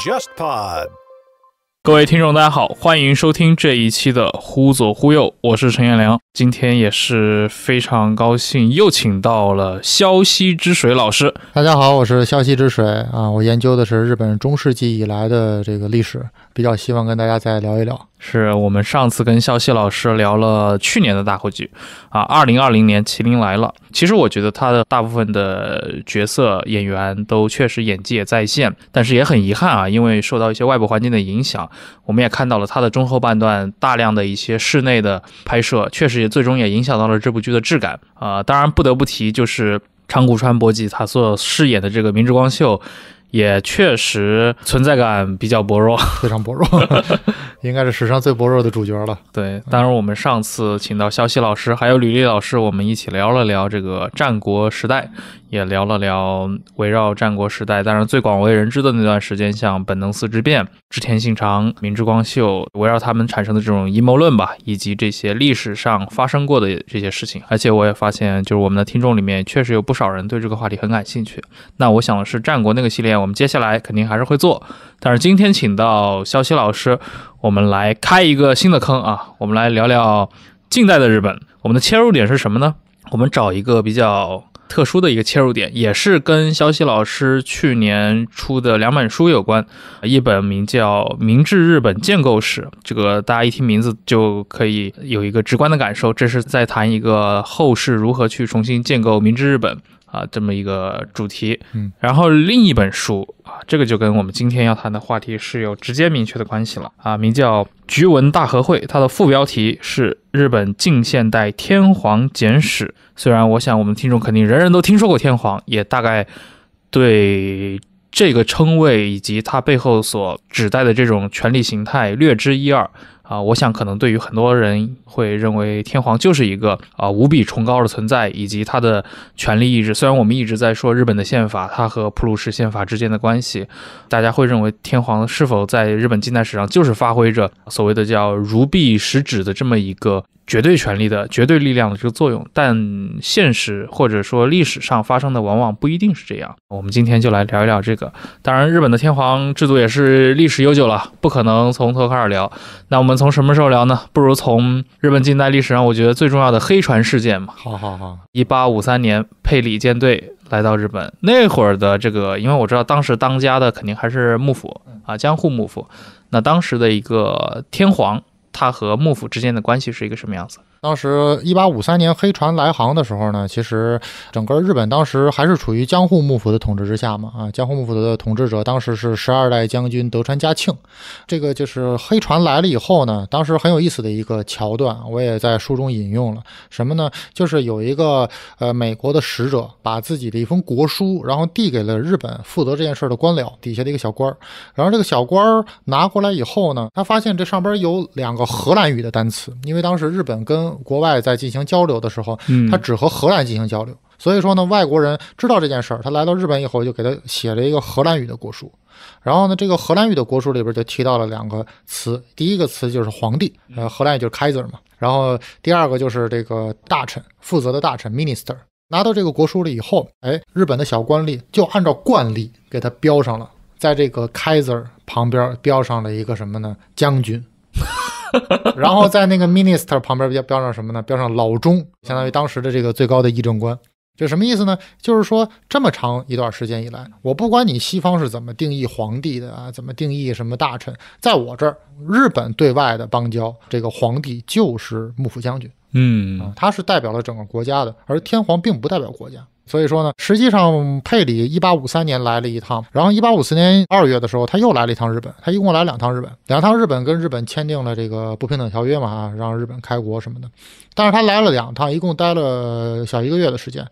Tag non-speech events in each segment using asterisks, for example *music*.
JustPod，各位听众，大家好，欢迎收听这一期的《忽左忽右》，我是陈彦良。今天也是非常高兴又请到了萧西之水老师。大家好，我是萧西之水啊，我研究的是日本中世纪以来的这个历史，比较希望跟大家再聊一聊。是我们上次跟萧西老师聊了去年的大后剧啊，二零二零年麒麟来了。其实我觉得他的大部分的角色演员都确实演技也在线，但是也很遗憾啊，因为受到一些外部环境的影响，我们也看到了他的中后半段大量的一些室内的拍摄，确实。最终也影响到了这部剧的质感啊！当然不得不提，就是长谷川博己他所饰演的这个明治光秀，也确实存在感比较薄弱，非常薄弱，*laughs* 应该是史上最薄弱的主角了。对，当然我们上次请到肖西老师还有吕丽老师，我们一起聊了聊这个战国时代。也聊了聊围绕战国时代，当然最广为人知的那段时间，像本能寺之变、织田信长、明治光秀，围绕他们产生的这种阴谋论吧，以及这些历史上发生过的这些事情。而且我也发现，就是我们的听众里面确实有不少人对这个话题很感兴趣。那我想的是，战国那个系列我们接下来肯定还是会做，但是今天请到肖西老师，我们来开一个新的坑啊，我们来聊聊近代的日本。我们的切入点是什么呢？我们找一个比较。特殊的一个切入点，也是跟肖西老师去年出的两本书有关，一本名叫《明治日本建构史》，这个大家一听名字就可以有一个直观的感受，这是在谈一个后世如何去重新建构明治日本。啊，这么一个主题，嗯，然后另一本书啊，这个就跟我们今天要谈的话题是有直接明确的关系了啊，名叫《菊文大和会》，它的副标题是《日本近现代天皇简史》。虽然我想，我们听众肯定人人都听说过天皇，也大概对这个称谓以及它背后所指代的这种权力形态略知一二。啊，我想可能对于很多人会认为天皇就是一个啊无比崇高的存在，以及他的权力意志。虽然我们一直在说日本的宪法，它和普鲁士宪法之间的关系，大家会认为天皇是否在日本近代史上就是发挥着所谓的叫如臂使指的这么一个。绝对权力的绝对力量的这个作用，但现实或者说历史上发生的往往不一定是这样。我们今天就来聊一聊这个。当然，日本的天皇制度也是历史悠久了，不可能从头开始聊。那我们从什么时候聊呢？不如从日本近代历史上我觉得最重要的黑船事件嘛。好好好，一八五三年佩里舰队来到日本，那会儿的这个，因为我知道当时当家的肯定还是幕府啊，江户幕府。那当时的一个天皇。他和幕府之间的关系是一个什么样子？当时一八五三年黑船来航的时候呢，其实整个日本当时还是处于江户幕府的统治之下嘛。啊，江户幕府的统治者当时是十二代将军德川家庆。这个就是黑船来了以后呢，当时很有意思的一个桥段，我也在书中引用了。什么呢？就是有一个呃美国的使者把自己的一封国书，然后递给了日本负责这件事的官僚底下的一个小官儿。然后这个小官儿拿过来以后呢，他发现这上边有两个荷兰语的单词，因为当时日本跟国外在进行交流的时候，他只和荷兰进行交流，所以说呢，外国人知道这件事儿，他来到日本以后就给他写了一个荷兰语的国书，然后呢，这个荷兰语的国书里边就提到了两个词，第一个词就是皇帝，呃，荷兰语就是 Kaiser 嘛，然后第二个就是这个大臣负责的大臣 Minister。拿到这个国书了以后，哎，日本的小官吏就按照惯例给他标上了，在这个 Kaiser 旁边标上了一个什么呢？将军。*laughs* 然后在那个 minister 旁边标标上什么呢？标上老中，相当于当时的这个最高的议政官。就什么意思呢？就是说这么长一段时间以来，我不管你西方是怎么定义皇帝的啊，怎么定义什么大臣，在我这儿，日本对外的邦交，这个皇帝就是幕府将军。嗯，他是代表了整个国家的，而天皇并不代表国家。所以说呢，实际上佩里1853年来了一趟，然后1854年二月的时候他又来了一趟日本，他一共来两趟日本，两趟日本跟日本签订了这个不平等条约嘛，啊，让日本开国什么的。但是他来了两趟，一共待了小一个月的时间，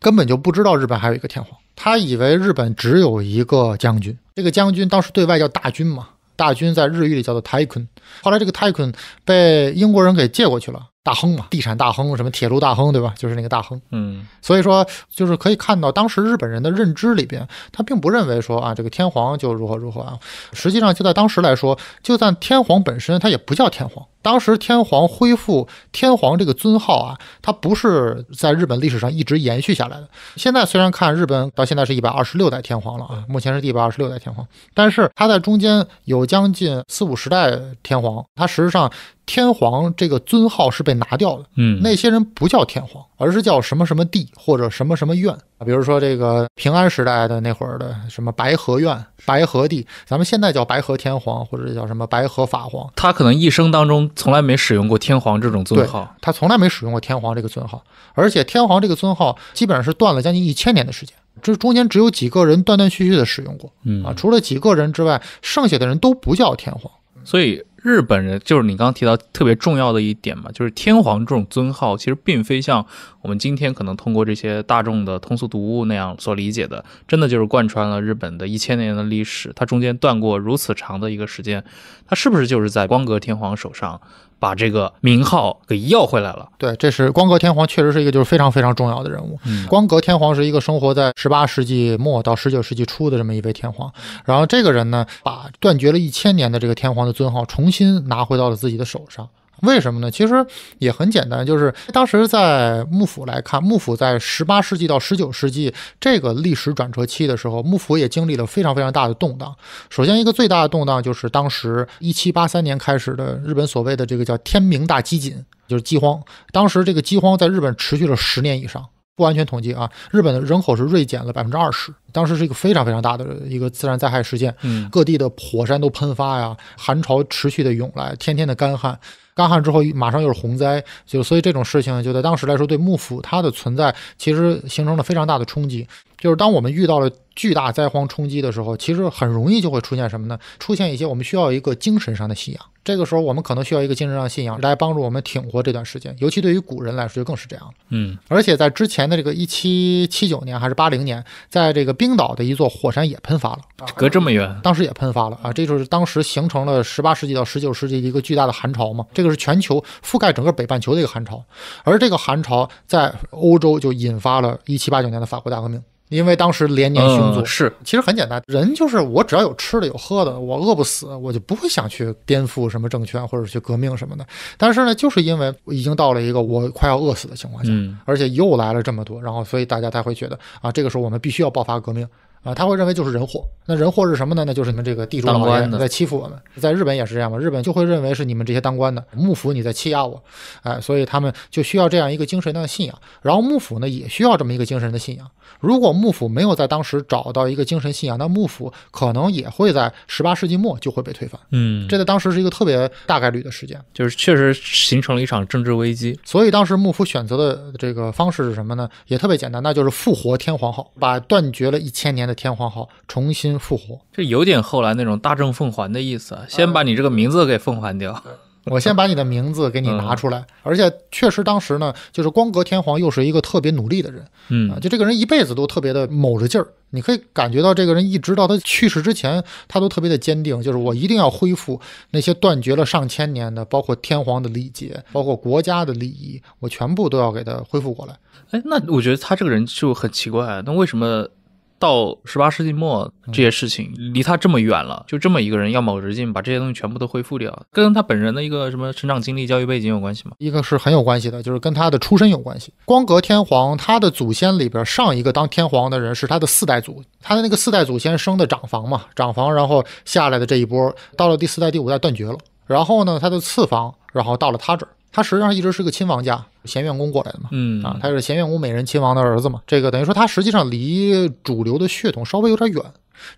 根本就不知道日本还有一个天皇，他以为日本只有一个将军，这个将军当时对外叫大军嘛，大军在日语里叫做 t 太 n 后来这个 t 太 n 被英国人给借过去了。大亨嘛，地产大亨，什么铁路大亨，对吧？就是那个大亨，嗯，所以说就是可以看到，当时日本人的认知里边，他并不认为说啊，这个天皇就如何如何啊。实际上就在当时来说，就算天皇本身，他也不叫天皇。当时天皇恢复天皇这个尊号啊，它不是在日本历史上一直延续下来的。现在虽然看日本到现在是一百二十六代天皇了啊，目前是第一百二十六代天皇，但是他在中间有将近四五十代天皇，他实际上天皇这个尊号是被拿掉的。嗯，那些人不叫天皇。而是叫什么什么帝或者什么什么院啊，比如说这个平安时代的那会儿的什么白河院、白河帝，咱们现在叫白河天皇或者叫什么白河法皇。他可能一生当中从来没使用过天皇这种尊号，他从来没使用过天皇这个尊号。而且天皇这个尊号基本上是断了将近一千年的时间，这中间只有几个人断断续续的使用过啊，除了几个人之外，剩下的人都不叫天皇。所以。日本人就是你刚刚提到特别重要的一点嘛，就是天皇这种尊号，其实并非像我们今天可能通过这些大众的通俗读物那样所理解的，真的就是贯穿了日本的一千年的历史。它中间断过如此长的一个时间，它是不是就是在光格天皇手上？把这个名号给要回来了。对，这是光格天皇，确实是一个就是非常非常重要的人物。光格天皇是一个生活在十八世纪末到十九世纪初的这么一位天皇，然后这个人呢，把断绝了一千年的这个天皇的尊号重新拿回到了自己的手上。为什么呢？其实也很简单，就是当时在幕府来看，幕府在十八世纪到十九世纪这个历史转折期的时候，幕府也经历了非常非常大的动荡。首先，一个最大的动荡就是当时一七八三年开始的日本所谓的这个叫天明大饥馑，就是饥荒。当时这个饥荒在日本持续了十年以上，不完全统计啊，日本的人口是锐减了百分之二十。当时是一个非常非常大的一个自然灾害事件，各地的火山都喷发呀，寒潮持续的涌来，天天的干旱。干旱之后马上又是洪灾，就所以这种事情就在当时来说，对幕府它的存在其实形成了非常大的冲击。就是当我们遇到了巨大灾荒冲击的时候，其实很容易就会出现什么呢？出现一些我们需要一个精神上的信仰。这个时候我们可能需要一个精神上信仰来帮助我们挺过这段时间，尤其对于古人来说就更是这样了。嗯，而且在之前的这个一七七九年还是八零年，在这个冰岛的一座火山也喷发了，隔这么远，当时也喷发了啊！这就是当时形成了十八世纪到十九世纪一个巨大的寒潮嘛。这个。就是全球覆盖整个北半球的一个寒潮，而这个寒潮在欧洲就引发了一七八九年的法国大革命，因为当时连年凶作是，其实很简单，人就是我只要有吃的有喝的，我饿不死，我就不会想去颠覆什么政权或者去革命什么的。但是呢，就是因为已经到了一个我快要饿死的情况下，而且又来了这么多，然后所以大家才会觉得啊，这个时候我们必须要爆发革命。啊，他会认为就是人祸，那人祸是什么呢？那就是你们这个地主老爷在欺负我们，在日本也是这样吧？日本就会认为是你们这些当官的幕府你在欺压我，哎，所以他们就需要这样一个精神的信仰，然后幕府呢也需要这么一个精神的信仰。如果幕府没有在当时找到一个精神信仰，那幕府可能也会在十八世纪末就会被推翻。嗯，这在当时是一个特别大概率的事件，就是确实形成了一场政治危机。所以当时幕府选择的这个方式是什么呢？也特别简单，那就是复活天皇后，把断绝了一千年。的天皇号重新复活，这有点后来那种大政奉还的意思。先把你这个名字给奉还掉，我先把你的名字给你拿出来。而且确实当时呢，就是光格天皇又是一个特别努力的人，嗯，就这个人一辈子都特别的卯着劲儿。你可以感觉到这个人一直到他去世之前，他都特别的坚定，就是我一定要恢复那些断绝了上千年的，包括天皇的礼节，包括国家的礼仪，我全部都要给他恢复过来。哎，那我觉得他这个人就很奇怪，那为什么？到十八世纪末，这些事情离他这么远了，就这么一个人，要卯着劲把这些东西全部都恢复掉，跟他本人的一个什么成长经历、教育背景有关系吗？一个是很有关系的，就是跟他的出身有关系。光格天皇他的祖先里边，上一个当天皇的人是他的四代祖，他的那个四代祖先生的长房嘛，长房然后下来的这一波，到了第四代、第五代断绝了，然后呢，他的次房，然后到了他这儿，他实际上一直是个亲王家。贤员工过来的嘛，嗯啊，他是贤员工，美人亲王的儿子嘛，这个等于说他实际上离主流的血统稍微有点远，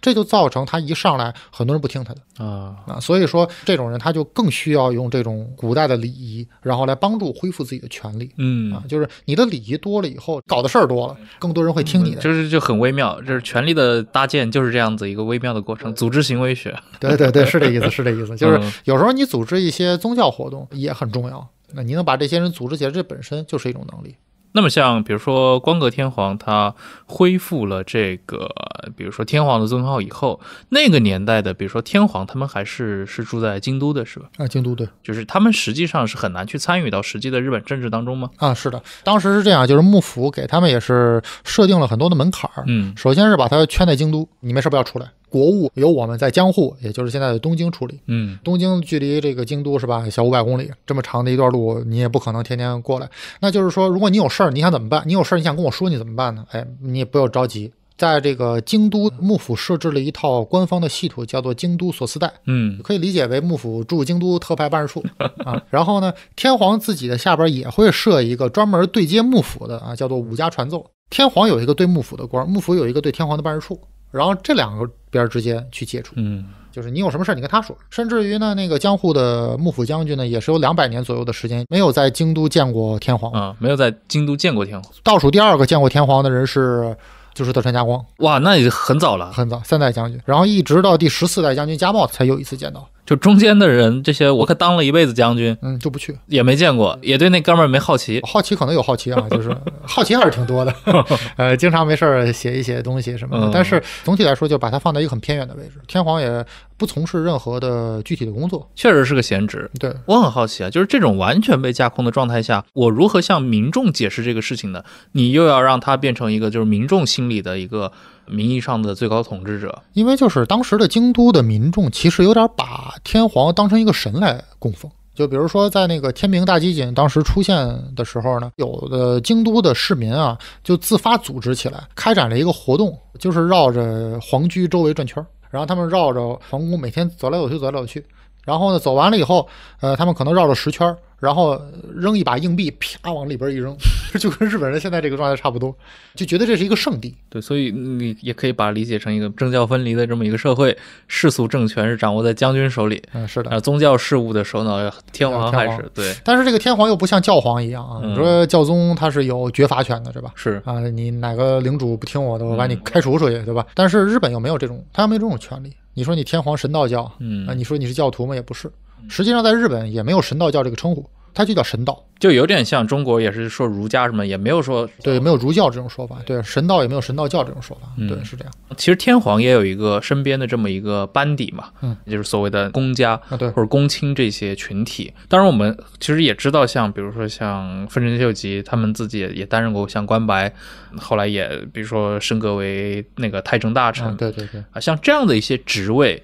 这就造成他一上来很多人不听他的啊啊，所以说这种人他就更需要用这种古代的礼仪，然后来帮助恢复自己的权利，嗯啊，就是你的礼仪多了以后，搞的事儿多了，更多人会听你的，就是就很微妙，就是权力的搭建就是这样子一个微妙的过程，组织行为学，对对对，是这意思，是这意思，就是有时候你组织一些宗教活动也很重要。那你能把这些人组织起来，这本身就是一种能力。那么像比如说光格天皇，他恢复了这个，比如说天皇的尊号以后，那个年代的比如说天皇，他们还是是住在京都的，是吧？啊，京都对，就是他们实际上是很难去参与到实际的日本政治当中吗？啊，是的，当时是这样，就是幕府给他们也是设定了很多的门槛儿。嗯，首先是把他圈在京都，你没事不要出来。国务由我们在江户，也就是现在的东京处理。嗯，东京距离这个京都，是吧？小五百公里，这么长的一段路，你也不可能天天过来。那就是说，如果你有事儿，你想怎么办？你有事儿，你想跟我说，你怎么办呢？哎，你也不要着急，在这个京都幕府设置了一套官方的系统，叫做京都所司代。嗯，可以理解为幕府驻京都特派办事处啊。然后呢，天皇自己的下边也会设一个专门对接幕府的啊，叫做五家传奏。天皇有一个对幕府的官，幕府有一个对天皇的办事处，然后这两个。边儿之间去接触，嗯，就是你有什么事儿你跟他说，甚至于呢，那个江户的幕府将军呢，也是有两百年左右的时间没有在京都见过天皇，嗯，没有在京都见过天皇，倒数第二个见过天皇的人是，就是德川家光，哇，那也很早了，很早，三代将军，然后一直到第十四代将军家茂才有一次见到。就中间的人这些，我可当了一辈子将军，嗯，就不去，也没见过，也对那哥们儿没好奇，好奇可能有好奇啊，*laughs* 就是好奇还是挺多的，*laughs* 呃，经常没事儿写一写东西什么的，但是总体来说，就把它放在一个很偏远的位置。天皇也不从事任何的具体的工作，确实是个闲职。对我很好奇啊，就是这种完全被架空的状态下，我如何向民众解释这个事情呢？你又要让它变成一个就是民众心里的一个。名义上的最高统治者，因为就是当时的京都的民众其实有点把天皇当成一个神来供奉。就比如说在那个天明大集锦当时出现的时候呢，有的京都的市民啊就自发组织起来，开展了一个活动，就是绕着皇居周围转圈儿。然后他们绕着皇宫每天走来走去，走来走去。然后呢，走完了以后，呃，他们可能绕了十圈儿。然后扔一把硬币，啪，往里边一扔，*laughs* 就跟日本人现在这个状态差不多，就觉得这是一个圣地。对，所以你也可以把它理解成一个政教分离的这么一个社会，世俗政权是掌握在将军手里，嗯，是的，宗教事务的首脑天皇还是对，但是这个天皇又不像教皇一样啊，你说教宗他是有绝罚权的，是吧？是啊，你哪个领主不听我的，我把你开除出去，对吧？但是日本又没有这种，他没有这种权利。你说你天皇神道教，啊，你说你是教徒吗？也不是。实际上，在日本也没有神道教这个称呼，它就叫神道，就有点像中国也是说儒家什么，也没有说对，没有儒教这种说法，对神道也没有神道教这种说法，对，是这样。其实天皇也有一个身边的这么一个班底嘛，嗯，也就是所谓的公家啊，对，或者公卿这些群体。当然，我们其实也知道，像比如说像丰臣秀吉，他们自己也担任过像官白，后来也比如说升格为那个太政大臣，对对对，啊，像这样的一些职位。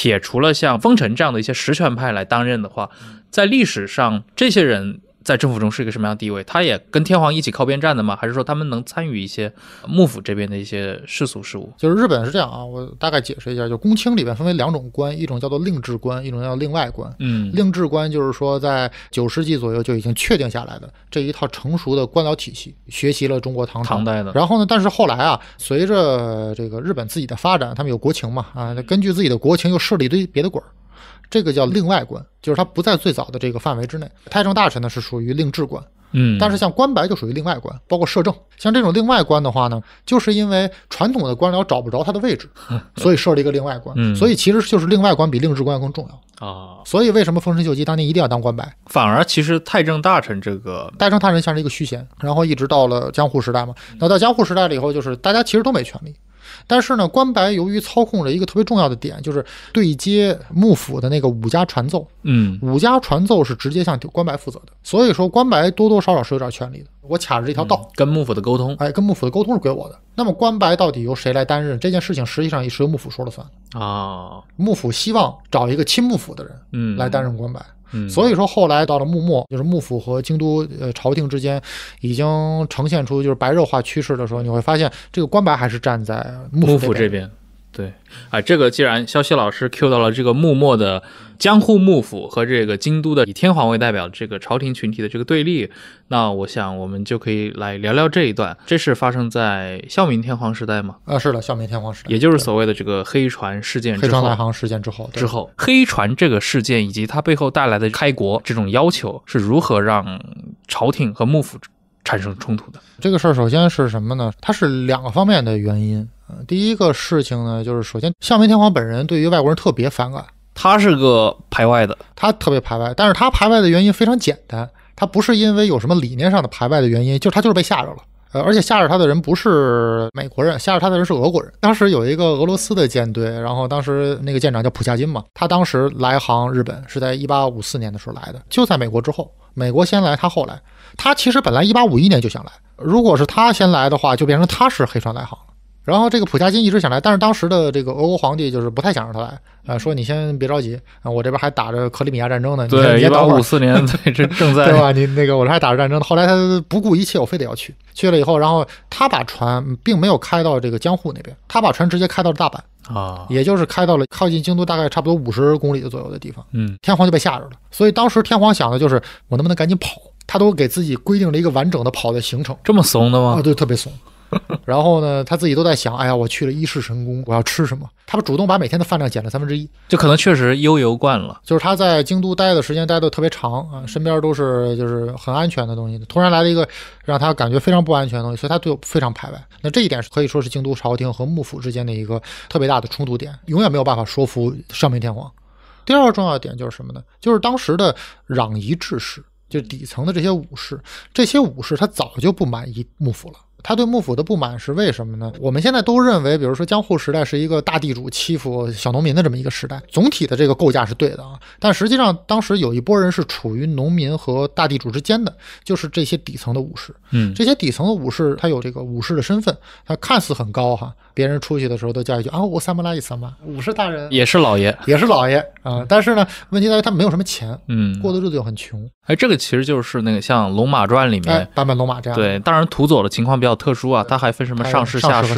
撇除了像丰臣这样的一些实权派来担任的话，在历史上这些人。在政府中是一个什么样的地位？他也跟天皇一起靠边站的吗？还是说他们能参与一些幕府这边的一些世俗事务？就是日本是这样啊，我大概解释一下，就公卿里面分为两种官，一种叫做令制官，一种叫令外官。嗯，令制官就是说在九世纪左右就已经确定下来的这一套成熟的官僚体系，学习了中国唐唐代的。然后呢，但是后来啊，随着这个日本自己的发展，他们有国情嘛啊，根据自己的国情又设立一堆别的官。这个叫另外官，就是他不在最早的这个范围之内。太政大臣呢是属于令制官，嗯，但是像官白就属于另外官，包括摄政，像这种另外官的话呢，就是因为传统的官僚找不着他的位置，*laughs* 所以设了一个另外官，所以其实就是另外官比令制官更重要啊。所以为什么丰臣秀吉当年一定要当官白？反而其实太政大臣这个太政大臣像是一个虚衔，然后一直到了江户时代嘛，那到江户时代了以后，就是大家其实都没权利。但是呢，关白由于操控着一个特别重要的点，就是对接幕府的那个五家传奏。嗯，五家传奏是直接向关白负责的，所以说关白多多少少是有点权利的。我卡着这条道跟幕府的沟通，哎，跟幕府的沟通是归我的。那么关白到底由谁来担任这件事情，实际上也是由幕府说了算啊。幕府希望找一个亲幕府的人，嗯，来担任关白。所以说，后来到了幕末，就是幕府和京都呃朝廷之间，已经呈现出就是白热化趋势的时候，你会发现这个官白还是站在幕府这边。对，啊，这个既然肖西老师 cue 到了这个幕末的江户幕府和这个京都的以天皇为代表的这个朝廷群体的这个对立，那我想我们就可以来聊聊这一段。这是发生在孝明天皇时代吗？啊，是的，孝明天皇时代，也就是所谓的这个黑船事件。黑船来航事件之后，之后黑船这个事件以及它背后带来的开国这种要求是如何让朝廷和幕府？产生冲突的这个事儿，首先是什么呢？它是两个方面的原因。第一个事情呢，就是首先，孝明天皇本人对于外国人特别反感，他是个排外的，他特别排外。但是他排外的原因非常简单，他不是因为有什么理念上的排外的原因，就他就是被吓着了。呃，而且吓着他的人不是美国人，吓着他的人是俄国人。当时有一个俄罗斯的舰队，然后当时那个舰长叫普夏金嘛，他当时来航日本是在一八五四年的时候来的，就在美国之后，美国先来，他后来。他其实本来一八五一年就想来，如果是他先来的话，就变成他是黑船来航了。然后这个普加金一直想来，但是当时的这个俄国皇帝就是不太想让他来，呃，说你先别着急啊，我这边还打着克里米亚战争呢。对，别打，五四年正 *laughs* 正在对吧？你那个我这还打着战争呢。后来他不顾一切，我非得要去。去了以后，然后他把船并没有开到这个江户那边，他把船直接开到了大阪啊，也就是开到了靠近京都大概差不多五十公里的左右的地方。嗯，天皇就被吓着了。所以当时天皇想的就是，我能不能赶紧跑？他都给自己规定了一个完整的跑的行程。这么怂的吗？啊，对，特别怂。*laughs* 然后呢，他自己都在想，哎呀，我去了一世神宫，我要吃什么？他主动把每天的饭量减了三分之一，就可能确实悠游惯了。就是他在京都待的时间待的特别长啊，身边都是就是很安全的东西，突然来了一个让他感觉非常不安全的东西，所以他就非常排外。那这一点是可以说是京都朝廷和幕府之间的一个特别大的冲突点，永远没有办法说服上明天皇。第二个重要点就是什么呢？就是当时的攘夷志士，就底层的这些武士，这些武士他早就不满意幕府了。他对幕府的不满是为什么呢？我们现在都认为，比如说江户时代是一个大地主欺负小农民的这么一个时代，总体的这个构架是对的啊。但实际上，当时有一波人是处于农民和大地主之间的，就是这些底层的武士。嗯，这些底层的武士，他有这个武士的身份，他看似很高哈。别人出去的时候都叫一句啊，我萨摩拉吉萨玛，我是大人，也是老爷，也是老爷啊。但是呢，问题在于他没有什么钱，嗯，过的日子又很穷。哎，这个其实就是那个像《龙马传》里面版本龙马这样。对，当然土佐的情况比较特殊啊，他还分什么上士、下士。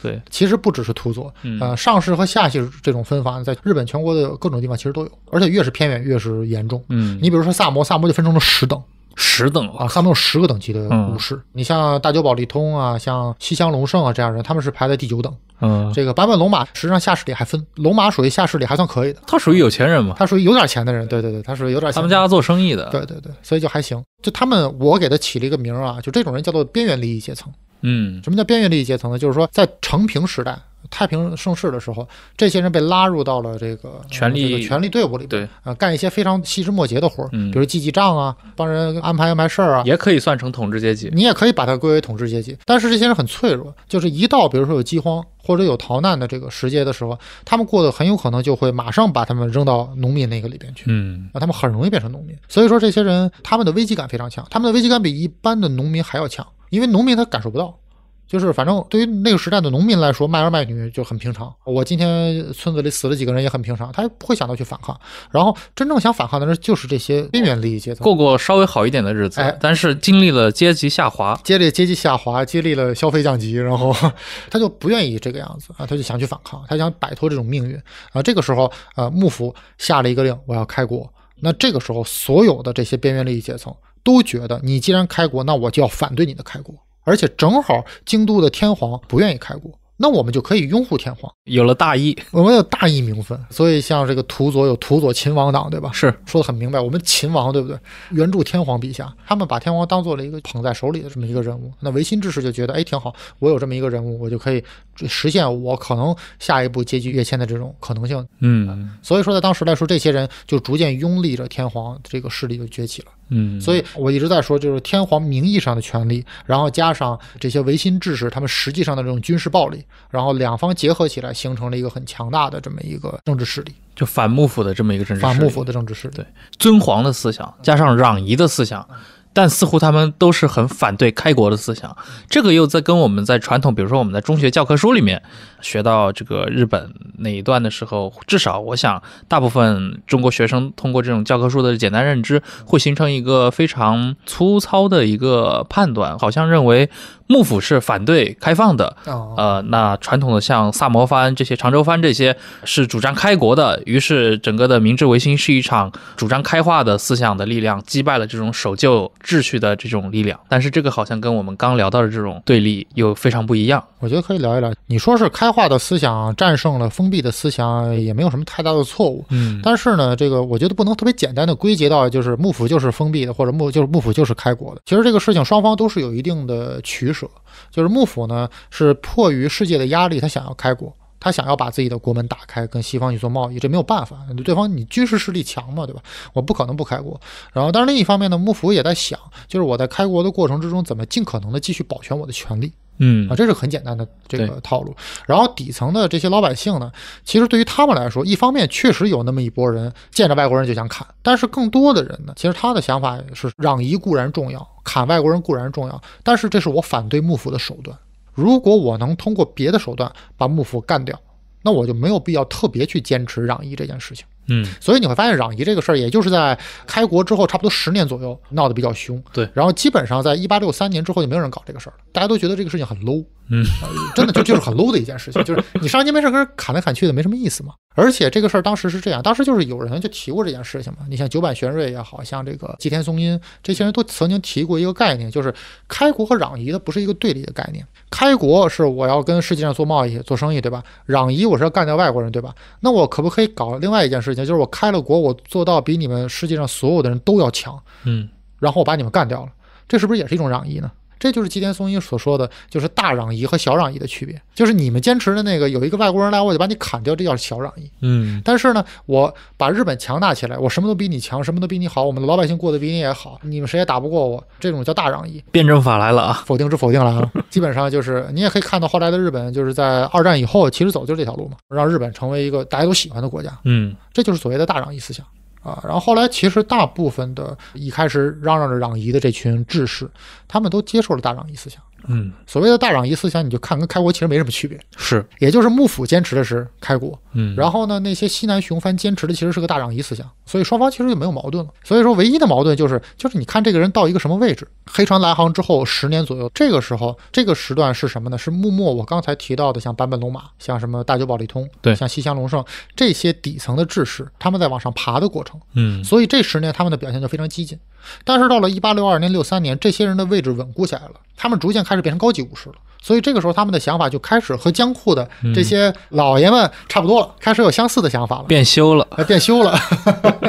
对，其实不只是土佐，嗯，上士和下士这种分法，在日本全国的各种地方其实都有，而且越是偏远越是严重。嗯，你比如说萨摩，萨摩就分成了十等。十等啊，他们有十个等级的武士。你像大久保利通啊，像西乡隆盛啊这样人，他们是排在第九等。嗯，这个坂本龙马实际上下士里还分，龙马属于下士里还算可以的。他属于有钱人嘛？他属于有点钱的人。对对对，他属于有点。他们家做生意的。对对对，所以就还行。就他们，我给他起了一个名啊，就这种人叫做边缘利益阶层。嗯，什么叫边缘利益阶层呢？就是说在成平时代。太平盛世的时候，这些人被拉入到了这个权力权力队伍里，边，啊，干一些非常细枝末节的活，儿、比如记记账啊，帮人安排安排事儿啊，也可以算成统治阶级。你也可以把它归为统治阶级，但是这些人很脆弱，就是一到比如说有饥荒或者有逃难的这个时节的时候，他们过得很有可能就会马上把他们扔到农民那个里边去，嗯，啊，他们很容易变成农民。所以说，这些人他们的危机感非常强，他们的危机感比一般的农民还要强，因为农民他感受不到。就是，反正对于那个时代的农民来说，卖儿卖女就很平常。我今天村子里死了几个人也很平常，他不会想到去反抗。然后真正想反抗的人就是这些边缘利益阶层，过过稍微好一点的日子。哎，但是经历了阶级下滑，接历了阶级下滑，接历了消费降级，然后他就不愿意这个样子啊，他就想去反抗，他想摆脱这种命运啊。这个时候，呃，幕府下了一个令，我要开国。那这个时候，所有的这些边缘利益阶层都觉得，你既然开国，那我就要反对你的开国。而且正好京都的天皇不愿意开国，那我们就可以拥护天皇，有了大义，我们有大义名分，所以像这个土佐有土佐秦王党，对吧？是说的很明白，我们秦王对不对？原助天皇陛下，他们把天皇当做了一个捧在手里的这么一个人物，那维新志士就觉得，哎，挺好，我有这么一个人物，我就可以。实现我可能下一步阶级跃迁的这种可能性，嗯，所以说在当时来说，这些人就逐渐拥立着天皇这个势力就崛起了，嗯，所以我一直在说，就是天皇名义上的权力，然后加上这些维新志士他们实际上的这种军事暴力，然后两方结合起来，形成了一个很强大的这么一个政治势力，就反幕府的这么一个政治，反幕府的政治势力，对尊皇的思想加上攘夷的思想。但似乎他们都是很反对开国的思想，这个又在跟我们在传统，比如说我们在中学教科书里面学到这个日本那一段的时候，至少我想大部分中国学生通过这种教科书的简单认知，会形成一个非常粗糙的一个判断，好像认为。幕府是反对开放的，呃，那传统的像萨摩藩这些、长州藩这些是主张开国的，于是整个的明治维新是一场主张开化的思想的力量击败了这种守旧秩序的这种力量。但是这个好像跟我们刚聊到的这种对立又非常不一样，我觉得可以聊一聊。你说是开化的思想战胜了封闭的思想，也没有什么太大的错误。嗯，但是呢，这个我觉得不能特别简单的归结到就是幕府就是封闭的，或者幕就是幕府就是开国的。其实这个事情双方都是有一定的取舍。就是幕府呢，是迫于世界的压力，他想要开国。他想要把自己的国门打开，跟西方去做贸易，这没有办法。对方你军事实力强嘛，对吧？我不可能不开国。然后，但是另一方面呢，幕府也在想，就是我在开国的过程之中，怎么尽可能的继续保全我的权利。嗯啊，这是很简单的这个套路。然后底层的这些老百姓呢，其实对于他们来说，一方面确实有那么一拨人见着外国人就想砍，但是更多的人呢，其实他的想法是攘夷固然重要，砍外国人固然重要，但是这是我反对幕府的手段。如果我能通过别的手段把幕府干掉，那我就没有必要特别去坚持攘夷这件事情。嗯，所以你会发现攘夷这个事儿，也就是在开国之后差不多十年左右闹得比较凶。对，然后基本上在一八六三年之后就没有人搞这个事儿了，大家都觉得这个事情很 low。嗯，真的就就是很 low 的一件事情，就是你上街没事儿跟人砍来砍去的，没什么意思嘛。而且这个事儿当时是这样，当时就是有人就提过这件事情嘛。你像九坂玄瑞也好像这个吉田松阴这些人都曾经提过一个概念，就是开国和攘夷它不是一个对立的概念。开国是我要跟世界上做贸易、做生意，对吧？攘夷我是要干掉外国人，对吧？那我可不可以搞另外一件事情，就是我开了国，我做到比你们世界上所有的人都要强，嗯，然后我把你们干掉了，这是不是也是一种攘夷呢？这就是吉田松阴所说的就是大攘夷和小攘夷的区别，就是你们坚持的那个，有一个外国人来我就把你砍掉，这叫小攘夷。嗯，但是呢，我把日本强大起来，我什么都比你强，什么都比你好，我们的老百姓过得比你也好，你们谁也打不过我，这种叫大攘夷。辩证法来了啊，否定之否定来了。*laughs* 基本上就是你也可以看到后来的日本，就是在二战以后，其实走就是这条路嘛，让日本成为一个大家都喜欢的国家。嗯，这就是所谓的大攘夷思想。啊，然后后来其实大部分的一开始嚷嚷着攘夷的这群志士，他们都接受了大攘夷思想。嗯，所谓的大攘夷思想，你就看跟开国其实没什么区别，是，也就是幕府坚持的是开国，嗯，然后呢，那些西南雄藩坚持的其实是个大攘夷思想，所以双方其实就没有矛盾了。所以说唯一的矛盾就是，就是你看这个人到一个什么位置，黑船来航之后十年左右，这个时候这个时段是什么呢？是幕末，我刚才提到的像版本龙马，像什么大久保利通，对，像西乡隆盛这些底层的志士，他们在往上爬的过程，嗯，所以这十年他们的表现就非常激进，但是到了一八六二年、六三年，这些人的位置稳固下来了。他们逐渐开始变成高级武士了。所以这个时候，他们的想法就开始和江户的这些老爷们差不多了，开始有相似的想法了。变修了，变修了，*laughs*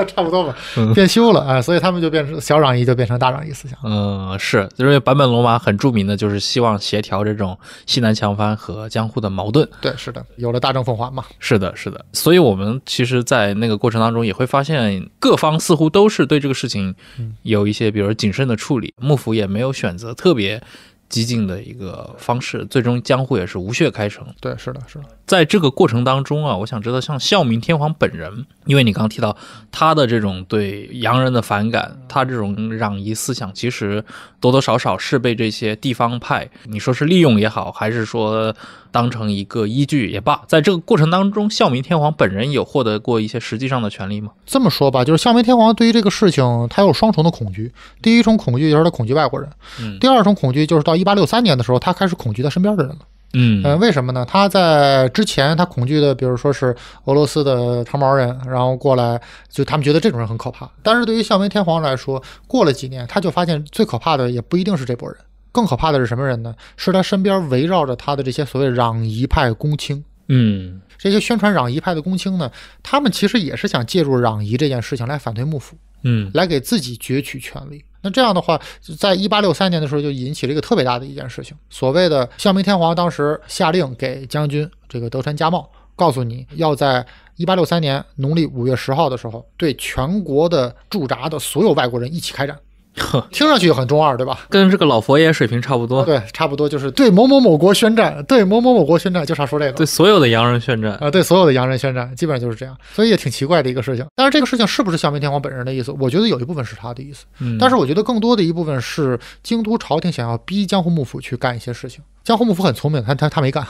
差不多吧，变修了啊！所以他们就变成小攘夷，就变成大攘夷思想。嗯，是，因为坂本龙马很著名的，就是希望协调这种西南强藩和江户的矛盾。对，是的，有了大政奉还嘛。是的，是的。所以我们其实，在那个过程当中，也会发现各方似乎都是对这个事情有一些，比如谨慎的处理，幕府也没有选择特别。激进的一个方式，最终江户也是无血开城。对，是的，是的。在这个过程当中啊，我想知道，像孝明天皇本人，因为你刚刚提到他的这种对洋人的反感，他这种攘夷思想，其实多多少少是被这些地方派，你说是利用也好，还是说当成一个依据也罢，在这个过程当中，孝明天皇本人有获得过一些实际上的权利吗？这么说吧，就是孝明天皇对于这个事情，他有双重的恐惧，第一重恐惧就是他恐惧外国人，嗯，第二重恐惧就是到一八六三年的时候，他开始恐惧他身边的人了。嗯为什么呢？他在之前，他恐惧的，比如说是俄罗斯的长毛人，然后过来，就他们觉得这种人很可怕。但是对于孝明天皇来说，过了几年，他就发现最可怕的也不一定是这波人，更可怕的是什么人呢？是他身边围绕着他的这些所谓攘夷派公卿。嗯。这些宣传攘夷派的公卿呢，他们其实也是想借助攘夷这件事情来反对幕府，嗯，来给自己攫取权力。那这样的话，在一八六三年的时候，就引起了一个特别大的一件事情。所谓的孝明天皇当时下令给将军这个德川家茂，告诉你要在一八六三年农历五月十号的时候，对全国的驻扎的所有外国人一起开战，*laughs* 听上去很中二，对吧？跟这个老佛爷水平差不多，对，差不多就是对某某某国宣战，对某某某国宣战，就差说这个，对所有的洋人宣战啊，对所有的洋人宣战，基本上就是这样，所以也挺奇怪的一个事情。但是这个事情是不是孝明天皇本人的意思？我觉得有一部分是他的意思，但是我觉得更多的一部分是京都朝廷想要逼江户幕府去干一些事情。江户幕府很聪明，他他他没干。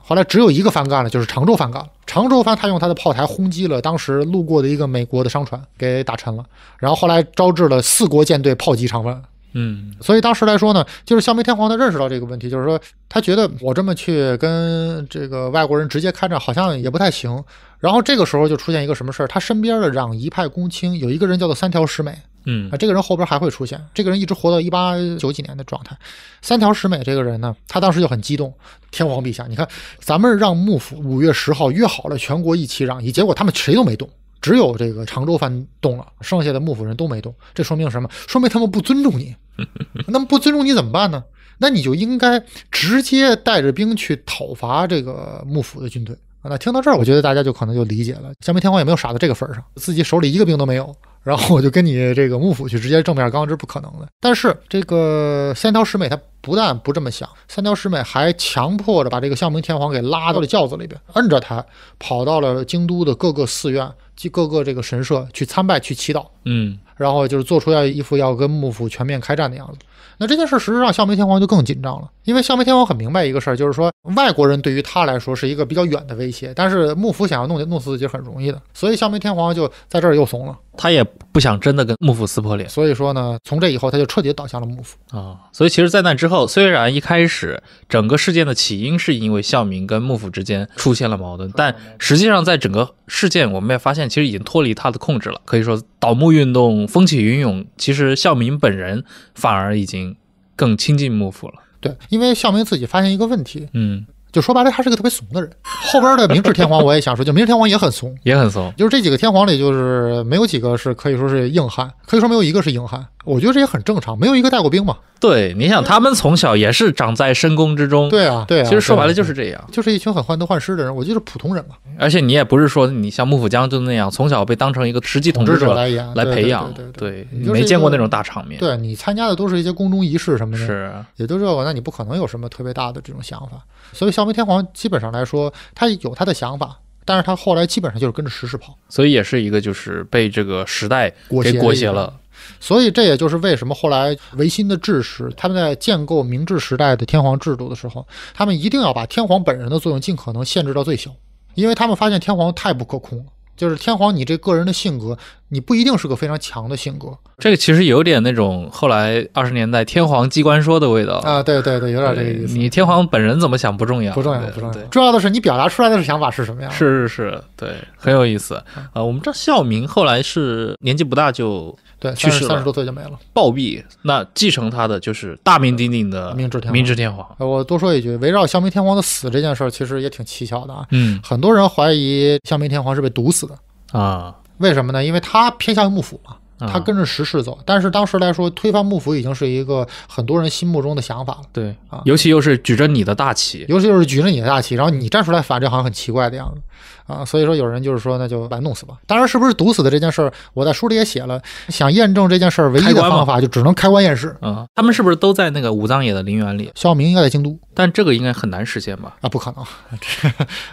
后来只有一个翻干了，就是常州翻干了。常州翻他用他的炮台轰击了当时路过的一个美国的商船，给打沉了。然后后来招致了四国舰队炮击长门。嗯，所以当时来说呢，就是孝明天皇他认识到这个问题，就是说他觉得我这么去跟这个外国人直接开战，好像也不太行。然后这个时候就出现一个什么事儿，他身边的攘夷派公卿有一个人叫做三条实美，嗯啊，这个人后边还会出现，这个人一直活到一八九几年的状态。三条实美这个人呢，他当时就很激动，天皇陛下，你看咱们让幕府五月十号约好了全国一起攘夷，结果他们谁都没动。只有这个常州藩动了，剩下的幕府人都没动。这说明什么？说明他们不尊重你。*laughs* 那么不尊重你怎么办呢？那你就应该直接带着兵去讨伐这个幕府的军队那听到这儿，我觉得大家就可能就理解了。江明天皇也没有傻到这个份儿上？自己手里一个兵都没有？然后我就跟你这个幕府去直接正面刚是不可能的。但是这个三条实美他不但不这么想，三条实美还强迫着把这个孝明天皇给拉到了轿子里边，摁着他跑到了京都的各个寺院、及各个这个神社去参拜、去祈祷。嗯，然后就是做出要一副要跟幕府全面开战的样子。那这件事儿，实际上孝明天皇就更紧张了，因为孝明天皇很明白一个事儿，就是说外国人对于他来说是一个比较远的威胁，但是幕府想要弄弄死自己很容易的，所以孝明天皇就在这儿又怂了。他也不想真的跟幕府撕破脸，所以说呢，从这以后他就彻底倒向了幕府啊。所以其实，在那之后，虽然一开始整个事件的起因是因为孝明跟幕府之间出现了矛盾，但实际上在整个事件，我们也发现其实已经脱离他的控制了。可以说，倒幕运动风起云涌，其实孝明本人反而已经更亲近幕府了。对，因为孝明自己发现一个问题，嗯。就说白了，他是个特别怂的人。后边的明治天皇，我也想说，就明治天皇也很怂，也很怂。就是这几个天皇里，就是没有几个是可以说是硬汉，可以说没有一个是硬汉。我觉得这也很正常，没有一个带过兵嘛。对，你想他们从小也是长在深宫之中。对啊，对啊。其实说白了就是这样，就是一群很患得患失的人。我就是普通人嘛。而且你也不是说你像幕府将军那样，从小被当成一个实际统治者来来培养。对你没见过那种大场面。对你参加的都是一些宫中仪式什么的，是也都这个，那你不可能有什么特别大的这种想法。所以孝明天皇基本上来说，他有他的想法，但是他后来基本上就是跟着时势跑，所以也是一个就是被这个时代给裹挟了。所以，这也就是为什么后来维新的志士他们在建构明治时代的天皇制度的时候，他们一定要把天皇本人的作用尽可能限制到最小，因为他们发现天皇太不可控了，就是天皇你这个人的性格。你不一定是个非常强的性格，这个其实有点那种后来二十年代天皇机关说的味道啊，对对对，有点这个意思。你天皇本人怎么想不重要，不重要不重要，重要的是你表达出来的想法是什么样。是是是，对，很有意思啊。我们这孝明后来是年纪不大就对去世了，三十多岁就没了，暴毙。那继承他的就是大名鼎鼎的明治天明治天皇。我多说一句，围绕孝明天皇的死这件事儿，其实也挺蹊跷的啊。嗯，很多人怀疑孝明天皇是被毒死的。啊，为什么呢？因为他偏向于幕府嘛，他跟着时势走。但是当时来说，推翻幕府已经是一个很多人心目中的想法了。对啊，尤其又是举着你的大旗，尤其又是举着你的大旗，然后你站出来反，这好像很奇怪的样子。啊，所以说有人就是说，那就把他弄死吧。当然，是不是毒死的这件事儿，我在书里也写了。想验证这件事儿唯一的方法，就只能开棺验尸啊。他们是不是都在那个武藏野的陵园里？肖明应该在京都，但这个应该很难实现吧？啊，不可能，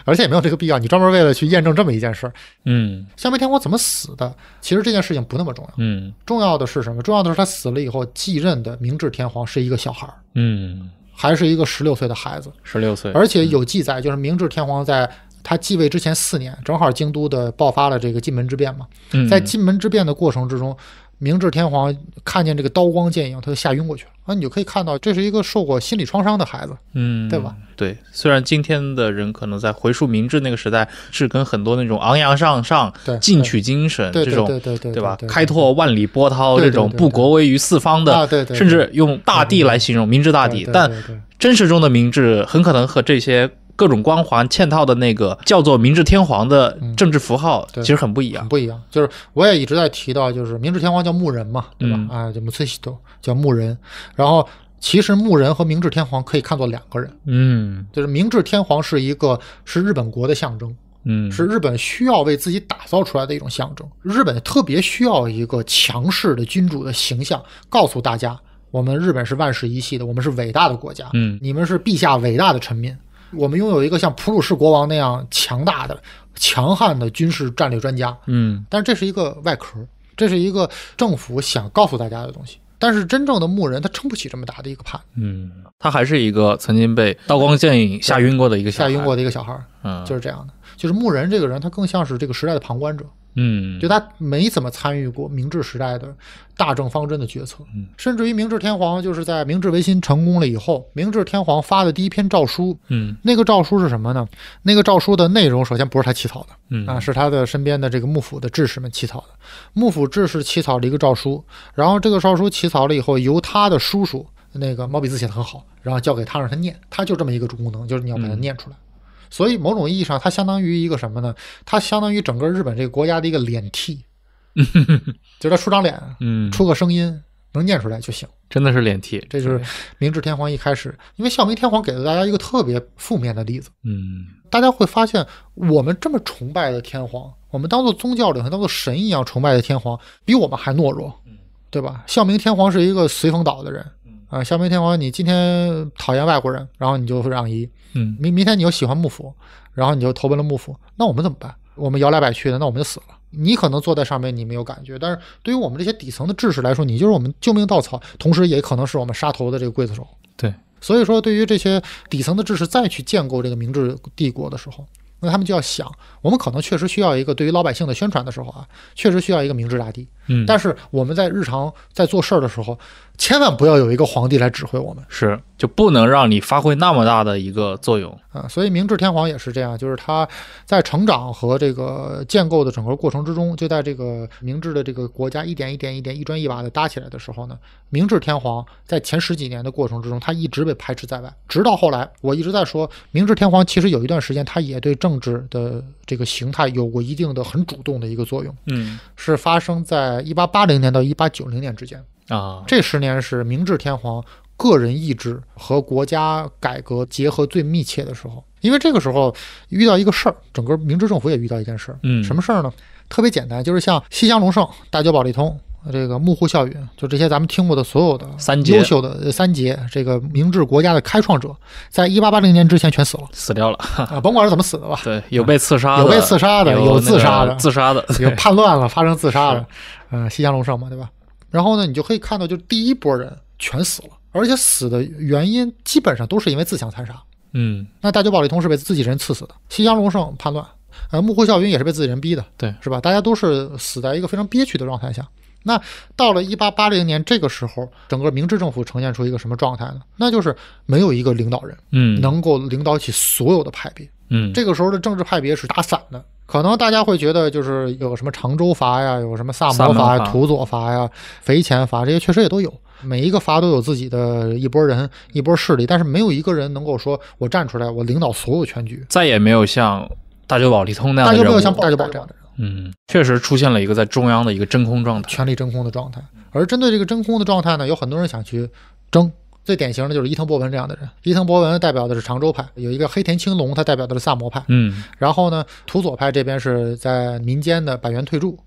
而且也没有这个必要。你专门为了去验证这么一件事儿，嗯，孝明天皇怎么死的？其实这件事情不那么重要，嗯，重要的是什么？重要的是他死了以后继任的明治天皇是一个小孩儿，嗯，还是一个十六岁的孩子，十六岁，而且有记载就是明治天皇在。他继位之前四年，正好京都的爆发了这个近门之变嘛，在近门之变的过程之中，明治天皇看见这个刀光剑影，他就吓晕过去了。啊，你就可以看到，这是一个受过心理创伤的孩子，嗯，对吧？对，虽然今天的人可能在回溯明治那个时代，是跟很多那种昂扬向上、进取精神、这种对对对对吧？开拓万里波涛、这种布国威于四方的，甚至用大地来形容明治大地，但真实中的明治很可能和这些。各种光环嵌套的那个叫做明治天皇的政治符号，其实很不一样，不一样。就是我也一直在提到，就是明治天皇叫牧人嘛，对吧？啊，叫木村系统叫牧人。然后其实牧人和明治天皇可以看作两个人。嗯，就是明治天皇是一个是日本国的象征，嗯，是日本需要为自己打造出来的一种象征。日本特别需要一个强势的君主的形象，告诉大家，我们日本是万世一系的，我们是伟大的国家。嗯，你们是陛下伟大的臣民。我们拥有一个像普鲁士国王那样强大的、强悍的军事战略专家，嗯，但是这是一个外壳，这是一个政府想告诉大家的东西。但是真正的牧人他撑不起这么大的一个盘，嗯，他还是一个曾经被刀光剑影吓晕过的一个吓晕过的一个小孩，嗯，就是这样的，就是牧人这个人他更像是这个时代的旁观者。嗯，就他没怎么参与过明治时代的大政方针的决策，甚至于明治天皇就是在明治维新成功了以后，明治天皇发的第一篇诏书，嗯，那个诏书是什么呢？那个诏书的内容首先不是他起草的，嗯，啊，是他的身边的这个幕府的志士们起草的，幕府志士起草了一个诏书，然后这个诏书起草了以后，由他的叔叔那个毛笔字写的很好，然后交给他让他念，他就这么一个主功能，就是你要把它念出来。所以某种意义上，它相当于一个什么呢？它相当于整个日本这个国家的一个脸替，*laughs* 就是他出张脸，嗯，出个声音，能念出来就行。真的是脸替，这就是明治天皇一开始，因为孝明天皇给了大家一个特别负面的例子，嗯，大家会发现我们这么崇拜的天皇，我们当做宗教里头当做神一样崇拜的天皇，比我们还懦弱，嗯，对吧？孝明天皇是一个随风倒的人。啊，孝明天皇，你今天讨厌外国人，然后你就让一，嗯，明明天你又喜欢幕府，然后你就投奔了幕府，那我们怎么办？我们摇来摆去的，那我们就死了。你可能坐在上面，你没有感觉，但是对于我们这些底层的志士来说，你就是我们救命稻草，同时也可能是我们杀头的这个刽子手。对，所以说对于这些底层的志士再去建构这个明治帝国的时候。那他们就要想，我们可能确实需要一个对于老百姓的宣传的时候啊，确实需要一个明治大帝。嗯，但是我们在日常在做事儿的时候，千万不要有一个皇帝来指挥我们，是就不能让你发挥那么大的一个作用啊。所以明治天皇也是这样，就是他在成长和这个建构的整个过程之中，就在这个明治的这个国家一点一点、一点一砖一瓦的搭起来的时候呢，明治天皇在前十几年的过程之中，他一直被排斥在外，直到后来，我一直在说，明治天皇其实有一段时间他也对政政治的这个形态有过一定的很主动的一个作用，嗯，是发生在一八八零年到一八九零年之间啊。这十年是明治天皇个人意志和国家改革结合最密切的时候，因为这个时候遇到一个事儿，整个明治政府也遇到一件事，嗯，什么事儿呢？特别简单，就是像西乡隆盛、大久保利通。这个幕户孝允，就这些咱们听过的所有的三杰优秀的三杰，这个明治国家的开创者，在一八八零年之前全死了，死掉了 *laughs* 啊！甭管是怎么死的吧，*laughs* 对，有被刺杀，的，有被刺杀的，有自杀的，自杀的，有叛乱了发生自杀的，嗯，西乡隆盛嘛，对吧？然后呢，你就可以看到，就第一波人全死了，而且死的原因基本上都是因为自相残杀。嗯，那大久保利通是被自己人刺死的，西乡隆盛叛乱，呃，幕户效云也是被自己人逼的，对，是吧？大家都是死在一个非常憋屈的状态下。那到了一八八零年这个时候，整个明治政府呈现出一个什么状态呢？那就是没有一个领导人，嗯，能够领导起所有的派别，嗯，这个时候的政治派别是打散的。可能大家会觉得，就是有什么长州阀呀，有什么萨摩阀呀、土佐阀呀、肥前阀这些，确实也都有，每一个阀都有自己的一波人、一波势力，但是没有一个人能够说我站出来，我领导所有全局。再也没有像大久保利通那样的人的人。嗯，确实出现了一个在中央的一个真空状态，权力真空的状态。而针对这个真空的状态呢，有很多人想去争。最典型的就是伊藤博文这样的人。伊藤博文代表的是长州派，有一个黑田青龙，他代表的是萨摩派。嗯，然后呢，土佐派这边是在民间的板垣退助，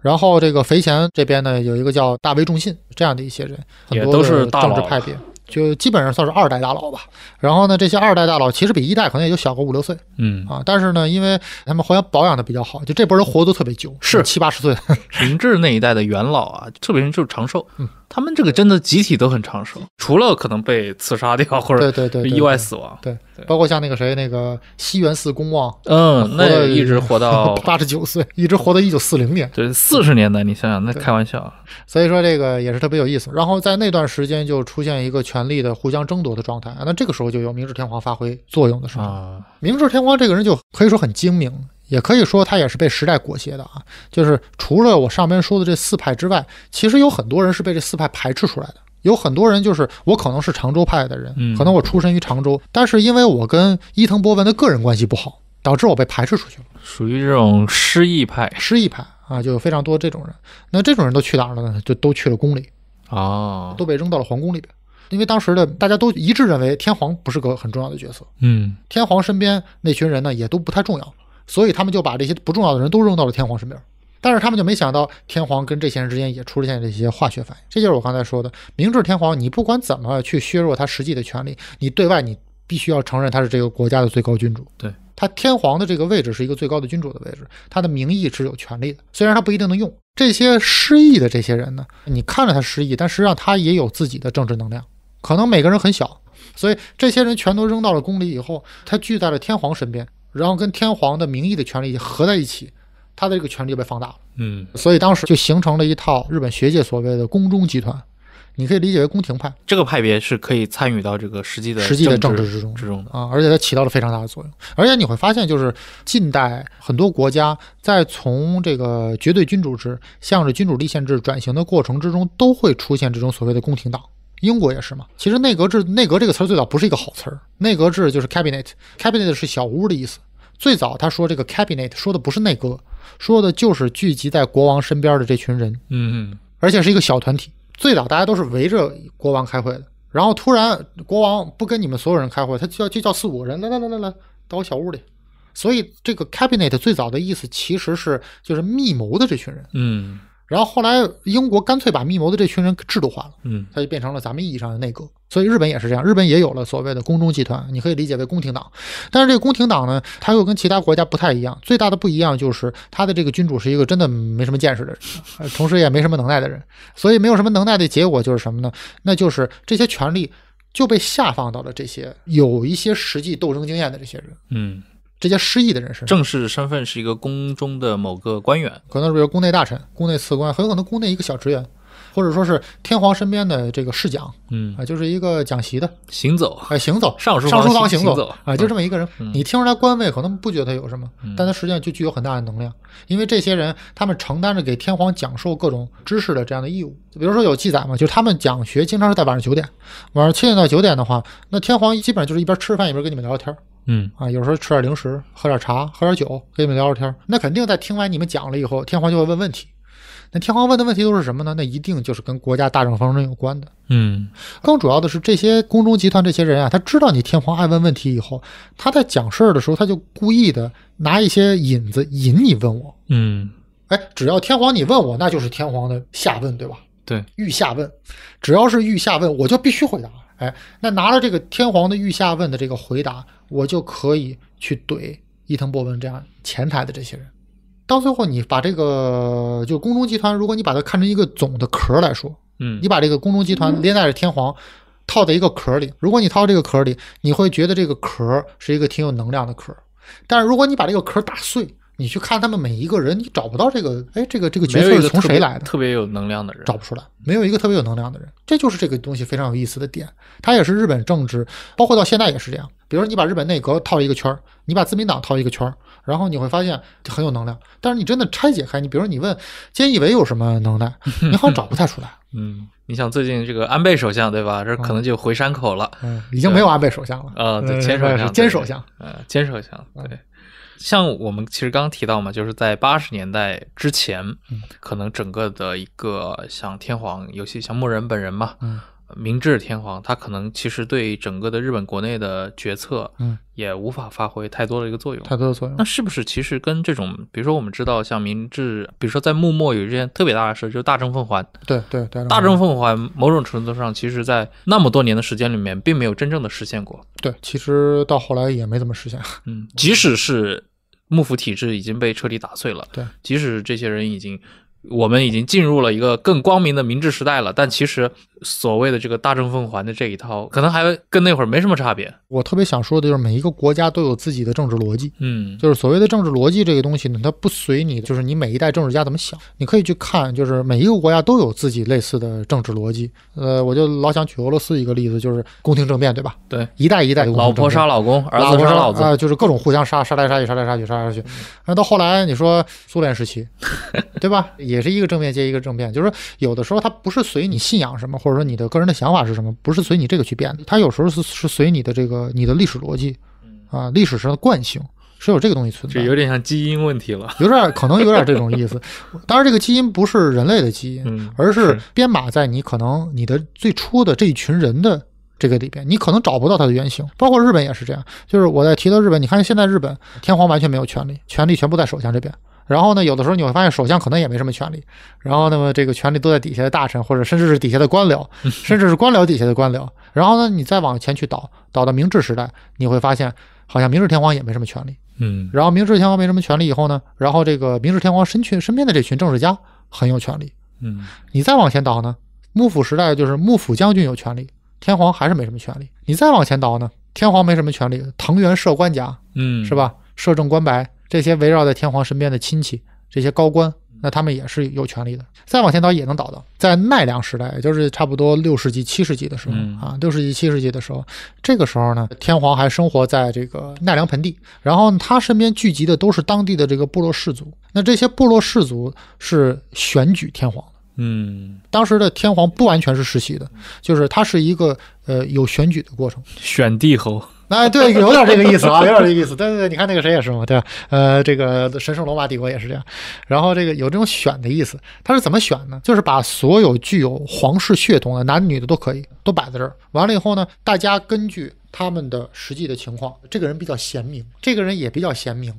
然后这个肥前这边呢，有一个叫大隈重信这样的一些人，也都是政治派别。就基本上算是二代大佬吧，然后呢，这些二代大佬其实比一代可能也就小个五六岁，嗯啊，但是呢，因为他们好像保养的比较好，就这波人活都特别久，是七八十岁，明 *laughs* 治那一代的元老啊，特别就是长寿。嗯，他们这个真的集体都很长寿，除了可能被刺杀掉或者意外死亡。对，包括像那个谁，那个西园寺公望，嗯，那一直活到 *laughs* 八十九岁，一直活到一九四零年，对，四十年代，你想想，那开玩笑。所以说这个也是特别有意思。然后在那段时间就出现一个权力的互相争夺的状态，那这个时候就有明治天皇发挥作用的时候。明治天皇这个人就可以说很精明。也可以说，他也是被时代裹挟的啊。就是除了我上边说的这四派之外，其实有很多人是被这四派排斥出来的。有很多人就是我可能是常州派的人，可能我出身于常州，但是因为我跟伊藤博文的个人关系不好，导致我被排斥出去了，属于这种失意派。失意派啊，就非常多这种人。那这种人都去哪儿了呢？就都去了宫里，啊，都被扔到了皇宫里边。因为当时的大家都一致认为天皇不是个很重要的角色，嗯，天皇身边那群人呢也都不太重要。所以他们就把这些不重要的人都扔到了天皇身边，但是他们就没想到天皇跟这些人之间也出现了这些化学反应。这就是我刚才说的，明治天皇，你不管怎么去削弱他实际的权利，你对外你必须要承认他是这个国家的最高君主。对，他天皇的这个位置是一个最高的君主的位置，他的名义是有权利的，虽然他不一定能用。这些失意的这些人呢，你看着他失意，但实际上他也有自己的政治能量，可能每个人很小，所以这些人全都扔到了宫里以后，他聚在了天皇身边。然后跟天皇的名义的权利合在一起，他的这个权就被放大了。嗯，所以当时就形成了一套日本学界所谓的“宫中集团”，你可以理解为宫廷派。这个派别是可以参与到这个实际的实际的政治之中之中的啊，而且它起到了非常大的作用。而且你会发现，就是近代很多国家在从这个绝对君主制向着君主立宪制转型的过程之中，都会出现这种所谓的宫廷党。英国也是嘛？其实内阁制“内阁”这个词儿最早不是一个好词儿。内阁制就是 cabinet，cabinet 是小屋的意思。最早他说这个 cabinet 说的不是内阁，说的就是聚集在国王身边的这群人。嗯，而且是一个小团体。最早大家都是围着国王开会的，然后突然国王不跟你们所有人开会，他叫就叫四五个人来来来来来到我小屋里。所以这个 cabinet 最早的意思其实是就是密谋的这群人。嗯。然后后来，英国干脆把密谋的这群人制度化了，嗯，他就变成了咱们意义上的内阁。所以日本也是这样，日本也有了所谓的宫中集团，你可以理解为宫廷党。但是这个宫廷党呢，他又跟其他国家不太一样，最大的不一样就是他的这个君主是一个真的没什么见识的，人，同时也没什么能耐的人。所以没有什么能耐的结果就是什么呢？那就是这些权力就被下放到了这些有一些实际斗争经验的这些人。嗯。这些失意的人士，正式身份是一个宫中的某个官员，可能是宫内大臣、宫内次官，很有可能宫内一个小职员，或者说是天皇身边的这个侍讲，嗯啊，就是一个讲席的行走，哎，行走上书房行走啊，就这么一个人。你听出来官位可能不觉得有什么，但他实际上就具有很大的能量，因为这些人他们承担着给天皇讲授各种知识的这样的义务。比如说有记载嘛，就他们讲学经常是在晚上九点，晚上七点到九点的话，那天皇基本上就是一边吃饭一边跟你们聊聊天。嗯啊，有时候吃点零食，喝点茶，喝点酒，跟你们聊聊天。那肯定在听完你们讲了以后，天皇就会问问题。那天皇问的问题都是什么呢？那一定就是跟国家大政方针有关的。嗯，更主要的是这些宫中集团这些人啊，他知道你天皇爱问问题以后，他在讲事儿的时候，他就故意的拿一些引子引你问我。嗯，哎，只要天皇你问我，那就是天皇的下问，对吧？对，御下问，只要是御下问，我就必须回答。哎，那拿了这个天皇的御下问的这个回答，我就可以去怼伊藤博文这样前台的这些人。到最后，你把这个就宫中集团，如果你把它看成一个总的壳来说，嗯，你把这个宫中集团连带着天皇套在一个壳里，如果你套这个壳里，你会觉得这个壳是一个挺有能量的壳。但是如果你把这个壳打碎，你去看他们每一个人，你找不到这个，哎，这个这个角色是从谁来的？特别有能量的人找不出来，没有一个特别有能量的人。这就是这个东西非常有意思的点。他也是日本政治，包括到现在也是这样。比如说，你把日本内阁套一个圈儿，你把自民党套一个圈儿，然后你会发现很有能量。但是你真的拆解开，你比如说你问菅义伟有什么能耐，*laughs* 你好像找不太出来。嗯，你想最近这个安倍首相对吧？这可能就回山口了。嗯，已经没有安倍首相了。啊，对，菅首相，菅首相，呃，菅首相，对。像我们其实刚刚提到嘛，就是在八十年代之前，嗯，可能整个的一个像天皇，尤其像幕人本人嘛，嗯，明治天皇他可能其实对整个的日本国内的决策，嗯，也无法发挥太多的一个作用，太多的作用。那是不是其实跟这种，比如说我们知道像明治，比如说在幕末有一件特别大的事，就是大政奉还。对对对。大政奉还，某种程度上其实，在那么多年的时间里面，并没有真正的实现过。对，其实到后来也没怎么实现。嗯，即使是。幕府体制已经被彻底打碎了。对，即使这些人已经，我们已经进入了一个更光明的明治时代了，但其实。所谓的这个大政奉还的这一套，可能还跟那会儿没什么差别。我特别想说的就是，每一个国家都有自己的政治逻辑，嗯，就是所谓的政治逻辑这个东西呢，它不随你，就是你每一代政治家怎么想，你可以去看，就是每一个国家都有自己类似的政治逻辑。呃，我就老想举俄罗斯一个例子，就是宫廷政变，对吧？对，一代一代老婆杀老公，儿子杀老子，呃，就是各种互相杀，杀来杀去，杀来杀去，杀来杀去。那到后来，你说苏联时期，*laughs* 对吧？也是一个政变接一个政变，就是有的时候它不是随你信仰什么或。或者说你的个人的想法是什么？不是随你这个去变的，它有时候是是随你的这个你的历史逻辑，啊，历史上的惯性是有这个东西存在。这有点像基因问题了，有点可能有点这种意思。当然，这个基因不是人类的基因，而是编码在你可能你的最初的这一群人的这个里边，你可能找不到它的原型。包括日本也是这样。就是我在提到日本，你看现在日本天皇完全没有权利，权力全部在首相这边。然后呢，有的时候你会发现首相可能也没什么权利，然后那么这个权力都在底下的大臣，或者甚至是底下的官僚，*laughs* 甚至是官僚底下的官僚。然后呢，你再往前去倒，倒到明治时代，你会发现好像明治天皇也没什么权利。嗯。然后明治天皇没什么权利以后呢，然后这个明治天皇身去身边的这群政治家很有权利。嗯。你再往前倒呢，幕府时代就是幕府将军有权利，天皇还是没什么权利。你再往前倒呢，天皇没什么权利，藤原摄官家，嗯，是吧？摄政官白。这些围绕在天皇身边的亲戚，这些高官，那他们也是有权利的。再往前倒也能倒到，在奈良时代，也就是差不多六世纪、七世纪的时候啊，六世纪、七世纪的时候，这个时候呢，天皇还生活在这个奈良盆地，然后他身边聚集的都是当地的这个部落氏族。那这些部落氏族是选举天皇嗯，当时的天皇不完全是世袭的，就是他是一个呃有选举的过程，选帝侯。哎，对，有点这个意思啊，*laughs* 有点这个意思。对对对，你看那个谁也是嘛，对吧？呃，这个神圣罗马帝国也是这样。然后这个有这种选的意思，他是怎么选呢？就是把所有具有皇室血统的男女的都可以都摆在这儿，完了以后呢，大家根据他们的实际的情况，这个人比较贤明，这个人也比较贤明。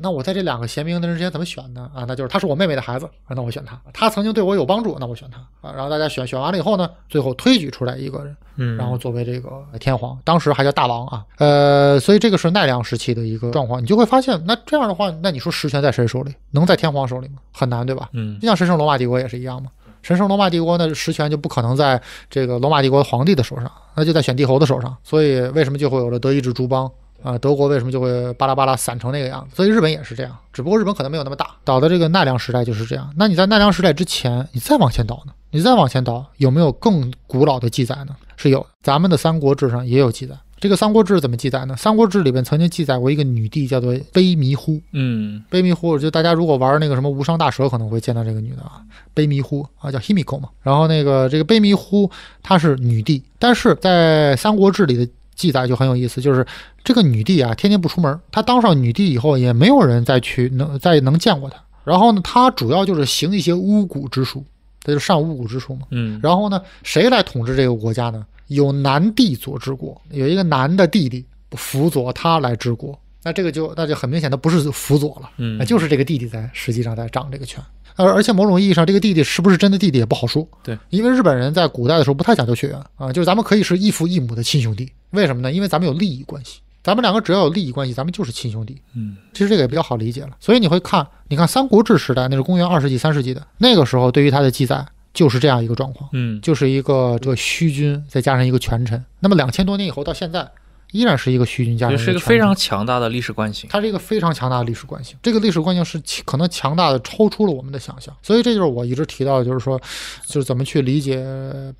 那我在这两个贤明的人之间怎么选呢？啊，那就是他是我妹妹的孩子，那我选他；他曾经对我有帮助，那我选他。啊，然后大家选选完了以后呢，最后推举出来一个人，嗯，然后作为这个天皇，当时还叫大王啊，呃，所以这个是奈良时期的一个状况，你就会发现，那这样的话，那你说实权在谁手里？能在天皇手里吗？很难，对吧？嗯，就像神圣罗马帝国也是一样嘛。神圣罗马帝国那实权就不可能在这个罗马帝国皇帝的手上，那就在选帝侯的手上，所以为什么就会有了德意志诸邦？啊，德国为什么就会巴拉巴拉散成那个样？子？所以日本也是这样，只不过日本可能没有那么大。到的这个奈良时代就是这样。那你在奈良时代之前，你再往前倒呢？你再往前倒，有没有更古老的记载呢？是有，咱们的《三国志》上也有记载。这个《三国志》怎么记载呢？《三国志》里边曾经记载过一个女帝，叫做卑弥呼。嗯，卑弥呼，我觉得大家如果玩那个什么无伤大蛇，可能会见到这个女的啊，卑弥呼啊，叫 Himiko 嘛。然后那个这个卑弥呼她是女帝，但是在《三国志》里的。记载就很有意思，就是这个女帝啊，天天不出门。她当上女帝以后，也没有人再去能再能见过她。然后呢，她主要就是行一些巫蛊之术，她就上巫蛊之术嘛。嗯。然后呢，谁来统治这个国家呢？有男帝佐治国，有一个男的弟弟辅佐他来治国。那这个就那就很明显，他不是辅佐了，嗯，那就是这个弟弟在实际上在掌这个权，而而且某种意义上，这个弟弟是不是真的弟弟也不好说，对，因为日本人在古代的时候不太讲究血缘啊，就是咱们可以是异父异母的亲兄弟，为什么呢？因为咱们有利益关系，咱们两个只要有利益关系，咱们就是亲兄弟，嗯，其实这个也比较好理解了。所以你会看，你看《三国志》时代，那是公元二世纪、三世纪的，那个时候对于他的记载就是这样一个状况，嗯，就是一个这个虚君再加上一个权臣，那么两千多年以后到现在。依然是一个虚君加臣，是一个非常强大的历史惯性。它是一个非常强大的历史惯性，这个历史惯性是可能强大的超出了我们的想象。所以这就是我一直提到，就是说，就是怎么去理解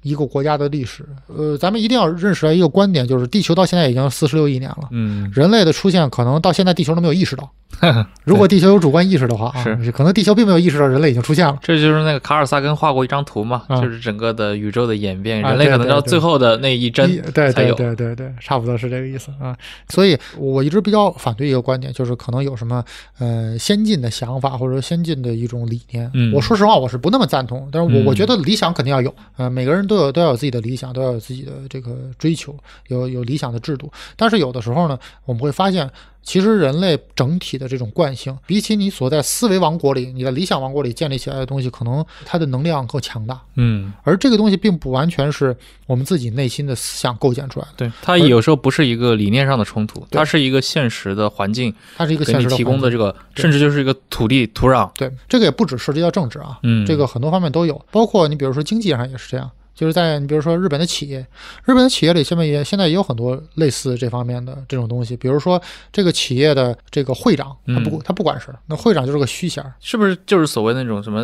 一个国家的历史。呃，咱们一定要认识到一个观点，就是地球到现在已经四十六亿年了，嗯，人类的出现可能到现在地球都没有意识到。*laughs* 如果地球有主观意识的话，是可能地球并没有意识到人类已经出现了。这就是那个卡尔萨根画过一张图嘛，就是整个的宇宙的演变，人类可能到最后的那一帧，对对对对对，差不多是这。有意思啊，所以我一直比较反对一个观点，就是可能有什么呃先进的想法或者先进的一种理念。我说实话，我是不那么赞同。但是，我我觉得理想肯定要有啊，每个人都有都要有自己的理想，都要有自己的这个追求，有有理想的制度。但是，有的时候呢，我们会发现。其实人类整体的这种惯性，比起你所在思维王国里、你的理想王国里建立起来的东西，可能它的能量更强大。嗯，而这个东西并不完全是我们自己内心的思想构建出来。的。对，它有时候不是一个理念上的冲突，它是一个现实的环境，它是一个现实提供的这个，甚至就是一个土地土壤。对，这个也不只是这叫政治啊，这个很多方面都有，包括你比如说经济上也是这样。就是在你比如说日本的企业，日本的企业里下面也现在也有很多类似这方面的这种东西，比如说这个企业的这个会长，他不他不管事儿，那会长就是个虚衔，是不是就是所谓那种什么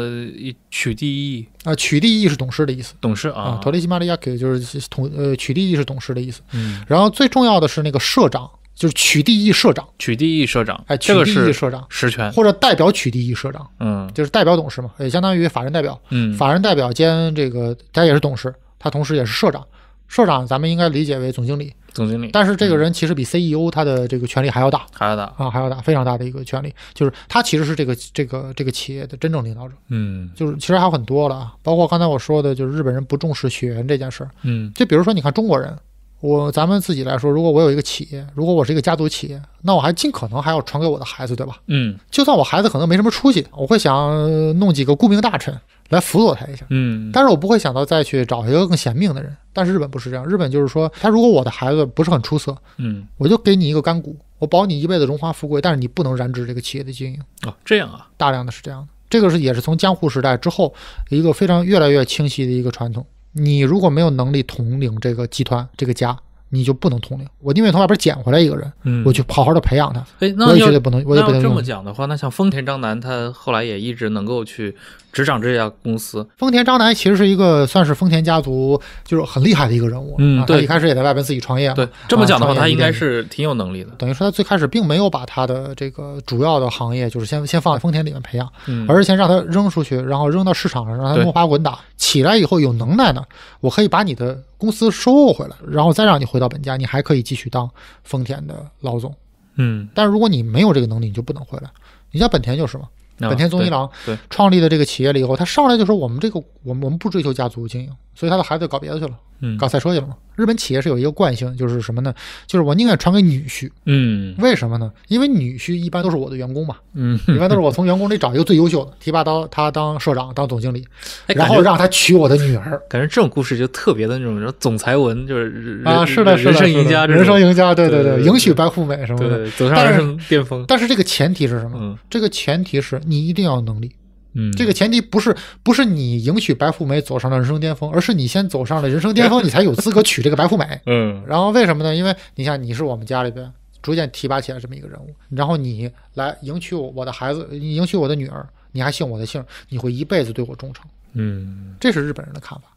取缔役啊？取缔役是董事的意思，董事啊，托雷西玛利亚给就是同呃取缔役是董事的意思，嗯，然后最重要的是那个社长。就是取缔役社长，取缔役社长，哎，确个是社长实权，或者代表取缔役社长，嗯，就是代表董事嘛，也相当于法人代表，嗯，法人代表兼这个他也是董事，他同时也是社长，社长咱们应该理解为总经理，总经理，但是这个人其实比 CEO 他的这个权力还要大，还要大啊，还要大，非常大的一个权力，就是他其实是这个这个这个企业的真正领导者，嗯，就是其实还有很多了，啊，包括刚才我说的就是日本人不重视血缘这件事儿，嗯，就比如说你看中国人。我咱们自己来说，如果我有一个企业，如果我是一个家族企业，那我还尽可能还要传给我的孩子，对吧？嗯，就算我孩子可能没什么出息，我会想弄几个顾命大臣来辅佐他一下。嗯，但是我不会想到再去找一个更贤命的人。但是日本不是这样，日本就是说，他如果我的孩子不是很出色，嗯，我就给你一个干股，我保你一辈子荣华富贵，但是你不能染指这个企业的经营。啊，这样啊，大量的是这样的，这个是也是从江户时代之后一个非常越来越清晰的一个传统。你如果没有能力统领这个集团、这个家。你就不能统领我，宁愿从外边捡回来一个人，我去好好的培养他。哎，我也绝对不能，我也不能这么讲的话。那像丰田章男，他后来也一直能够去执掌这家公司。丰田章男其实是一个算是丰田家族，就是很厉害的一个人物。嗯，对，一开始也在外边自己创业。对，这么讲的话，他应该是挺有能力的。等于说，他最开始并没有把他的这个主要的行业，就是先先放在丰田里面培养，而是先让他扔出去，然后扔到市场上，让他摸爬滚打起来以后有能耐呢，我可以把你的。公司收回来，然后再让你回到本家，你还可以继续当丰田的老总。嗯，但如果你没有这个能力，你就不能回来。你像本田就是嘛，本田宗一郎创立的这个企业了以后，他上来就说我们这个我们我们不追求家族经营。所以他的孩子就搞别的去了，搞赛车去了。日本企业是有一个惯性，就是什么呢？就是我宁愿传给女婿。嗯，为什么呢？因为女婿一般都是我的员工嘛。嗯，一般都是我从员工里找一个最优秀的，提拔到 *laughs* 他当社长、当总经理，然后让他娶我的女儿。感觉这种故事就特别的那种总裁文，就是啊，是的，是的，人生赢家，人生赢家，对对对，迎娶白富美什么的。对，走上人生巅峰。但是这个前提是什么？这个前提是你一定要有能力。嗯，这个前提不是不是你迎娶白富美走上了人生巅峰，而是你先走上了人生巅峰，你才有资格娶这个白富美。*laughs* 嗯，然后为什么呢？因为你想你是我们家里边逐渐提拔起来这么一个人物，然后你来迎娶我我的孩子，迎娶我的女儿，你还姓我的姓，你会一辈子对我忠诚。嗯，这是日本人的看法。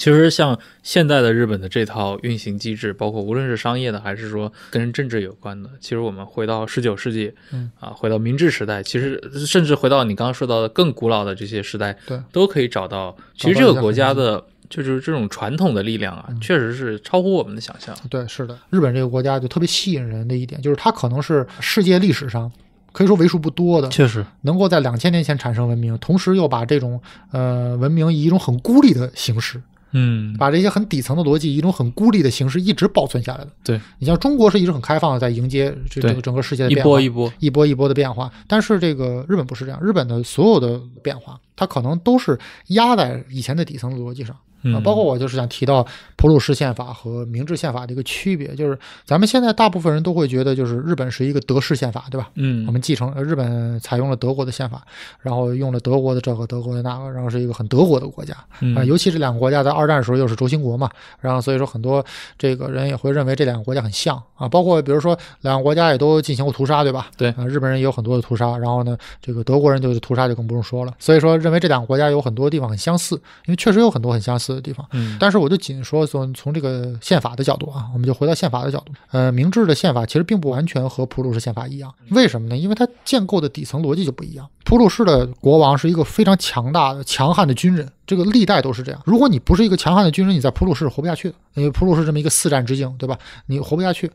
其实，像现在的日本的这套运行机制，包括无论是商业的，还是说跟政治有关的，其实我们回到十九世纪，嗯啊，回到明治时代，其实甚至回到你刚刚说到的更古老的这些时代，对，都可以找到。其实这个国家的，就是这种传统的力量啊，确实是超乎我们的想象。对，是的，日本这个国家就特别吸引人的一点，就是它可能是世界历史上可以说为数不多的，确实能够在两千年前产生文明，同时又把这种呃文明以一种很孤立的形式。嗯，把这些很底层的逻辑，一种很孤立的形式，一直保存下来的。对你像中国是一直很开放的，在迎接这个整个世界的一波一波一波一波的变化，但是这个日本不是这样，日本的所有的变化，它可能都是压在以前的底层逻辑上。啊，包括我就是想提到普鲁士宪法和明治宪法的一个区别，就是咱们现在大部分人都会觉得，就是日本是一个德式宪法，对吧？嗯，我们继承日本采用了德国的宪法，然后用了德国的这个、德国的那个，然后是一个很德国的国家。啊，尤其这两个国家在二战的时候又是轴心国嘛，然后所以说很多这个人也会认为这两个国家很像啊。包括比如说两个国家也都进行过屠杀，对吧？对啊，日本人也有很多的屠杀，然后呢，这个德国人就是屠杀就更不用说了。所以说认为这两个国家有很多地方很相似，因为确实有很多很相似。的地方，嗯，但是我就仅说，从从这个宪法的角度啊，我们就回到宪法的角度。呃，明治的宪法其实并不完全和普鲁士宪法一样，为什么呢？因为它建构的底层逻辑就不一样。普鲁士的国王是一个非常强大的、强悍的军人，这个历代都是这样。如果你不是一个强悍的军人，你在普鲁士是活不下去的，因为普鲁士这么一个四战之境，对吧？你活不下去。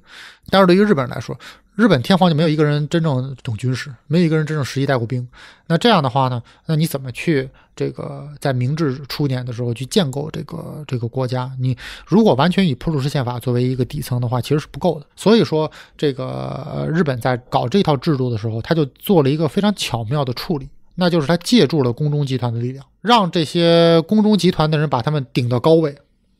但是对于日本人来说，日本天皇就没有一个人真正懂军事，没有一个人真正实际带过兵。那这样的话呢？那你怎么去这个在明治初年的时候去建构这个这个国家？你如果完全以普鲁士宪法作为一个底层的话，其实是不够的。所以说，这个日本在搞这套制度的时候，他就做了一个非常巧妙的处理，那就是他借助了宫中集团的力量，让这些宫中集团的人把他们顶到高位，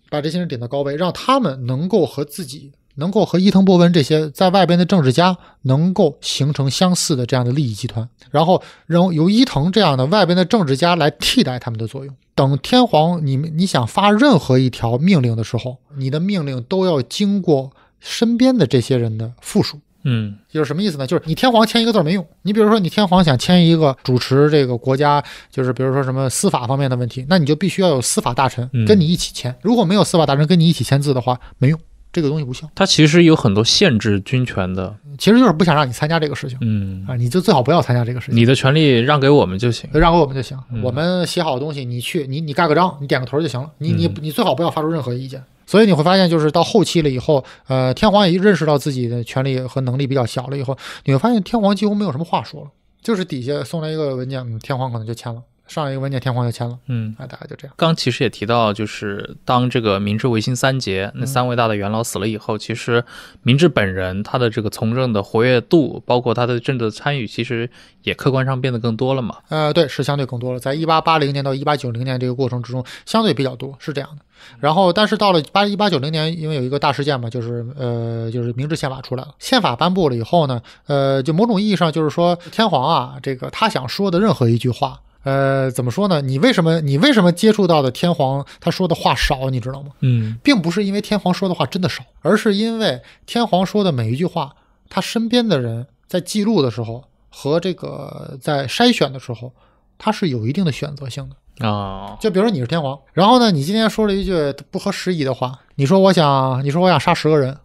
把这些人顶到高位，让他们能够和自己。能够和伊藤博文这些在外边的政治家能够形成相似的这样的利益集团，然后让由伊藤这样的外边的政治家来替代他们的作用。等天皇，你们你想发任何一条命令的时候，你的命令都要经过身边的这些人的附属。嗯，就是什么意思呢？就是你天皇签一个字没用。你比如说，你天皇想签一个主持这个国家，就是比如说什么司法方面的问题，那你就必须要有司法大臣跟你一起签。如果没有司法大臣跟你一起签字的话，没用。这个东西无效。它其实有很多限制军权的，其实就是不想让你参加这个事情。嗯啊，你就最好不要参加这个事情。你的权利让给我们就行，让给我们就行。我们写好东西，你去，你你盖个章，你点个头就行了。你你你最好不要发出任何意见。所以你会发现，就是到后期了以后，呃，天皇也认识到自己的权利和能力比较小了以后，你会发现天皇几乎没有什么话说了，就是底下送来一个文件，天皇可能就签了。上一个文件，天皇就签了。嗯，那大概就这样。刚其实也提到，就是当这个明治维新三杰那三位大的元老死了以后，其实明治本人他的这个从政的活跃度，包括他的政治参与，其实也客观上变得更多了嘛。呃，对，是相对更多了。在1880年到1890年这个过程之中，相对比较多是这样的。然后，但是到了八一890年，因为有一个大事件嘛，就是呃，就是明治宪法出来了。宪法颁布了以后呢，呃，就某种意义上就是说，天皇啊，这个他想说的任何一句话。呃，怎么说呢？你为什么你为什么接触到的天皇他说的话少？你知道吗？嗯，并不是因为天皇说的话真的少，而是因为天皇说的每一句话，他身边的人在记录的时候和这个在筛选的时候，他是有一定的选择性的啊。就比如说你是天皇，然后呢，你今天说了一句不合时宜的话，你说我想你说我想杀十个人，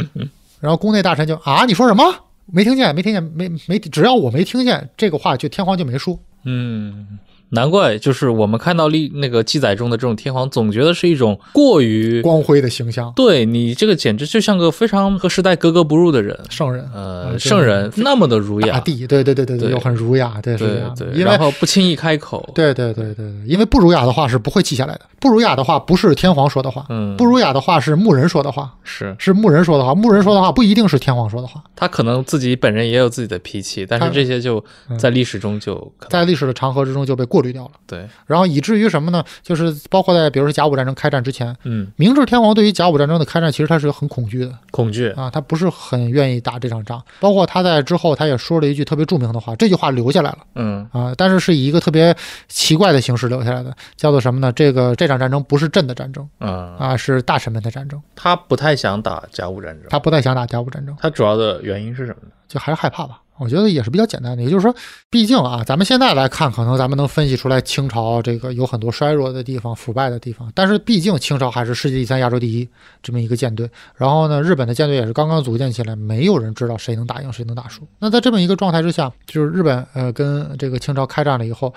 *laughs* 然后宫内大臣就啊，你说什么？没听见，没听见，没没，只要我没听见这个话，就天皇就没说。嗯。难怪，就是我们看到历那个记载中的这种天皇，总觉得是一种过于光辉的形象。对你这个简直就像个非常和时代格格不入的人，圣人。呃，圣人那么的儒雅，对对对对对，又很儒雅，对对对，然后不轻易开口。对对对对，因为不儒雅的话是不会记下来的，不儒雅的话不是天皇说的话，嗯，不儒雅的话是牧人说的话，是是牧人说的话，牧人说的话不一定是天皇说的话，他可能自己本人也有自己的脾气，但是这些就在历史中就在历史的长河之中就被。过。过滤掉了，对，然后以至于什么呢？就是包括在，比如说甲午战争开战之前，嗯，明治天皇对于甲午战争的开战，其实他是很恐惧的，恐惧啊，他不是很愿意打这场仗。包括他在之后，他也说了一句特别著名的话，这句话留下来了，嗯啊，但是是以一个特别奇怪的形式留下来的，叫做什么呢？这个这场战争不是朕的战争，嗯、啊，是大臣们的战争。他不太想打甲午战争，他不太想打甲午战争。他主要的原因是什么呢？就还是害怕吧。我觉得也是比较简单的，也就是说，毕竟啊，咱们现在来看，可能咱们能分析出来清朝这个有很多衰弱的地方、腐败的地方，但是毕竟清朝还是世界第三、亚洲第一这么一个舰队。然后呢，日本的舰队也是刚刚组建起来，没有人知道谁能打赢、谁能打输。那在这么一个状态之下，就是日本呃跟这个清朝开战了以后。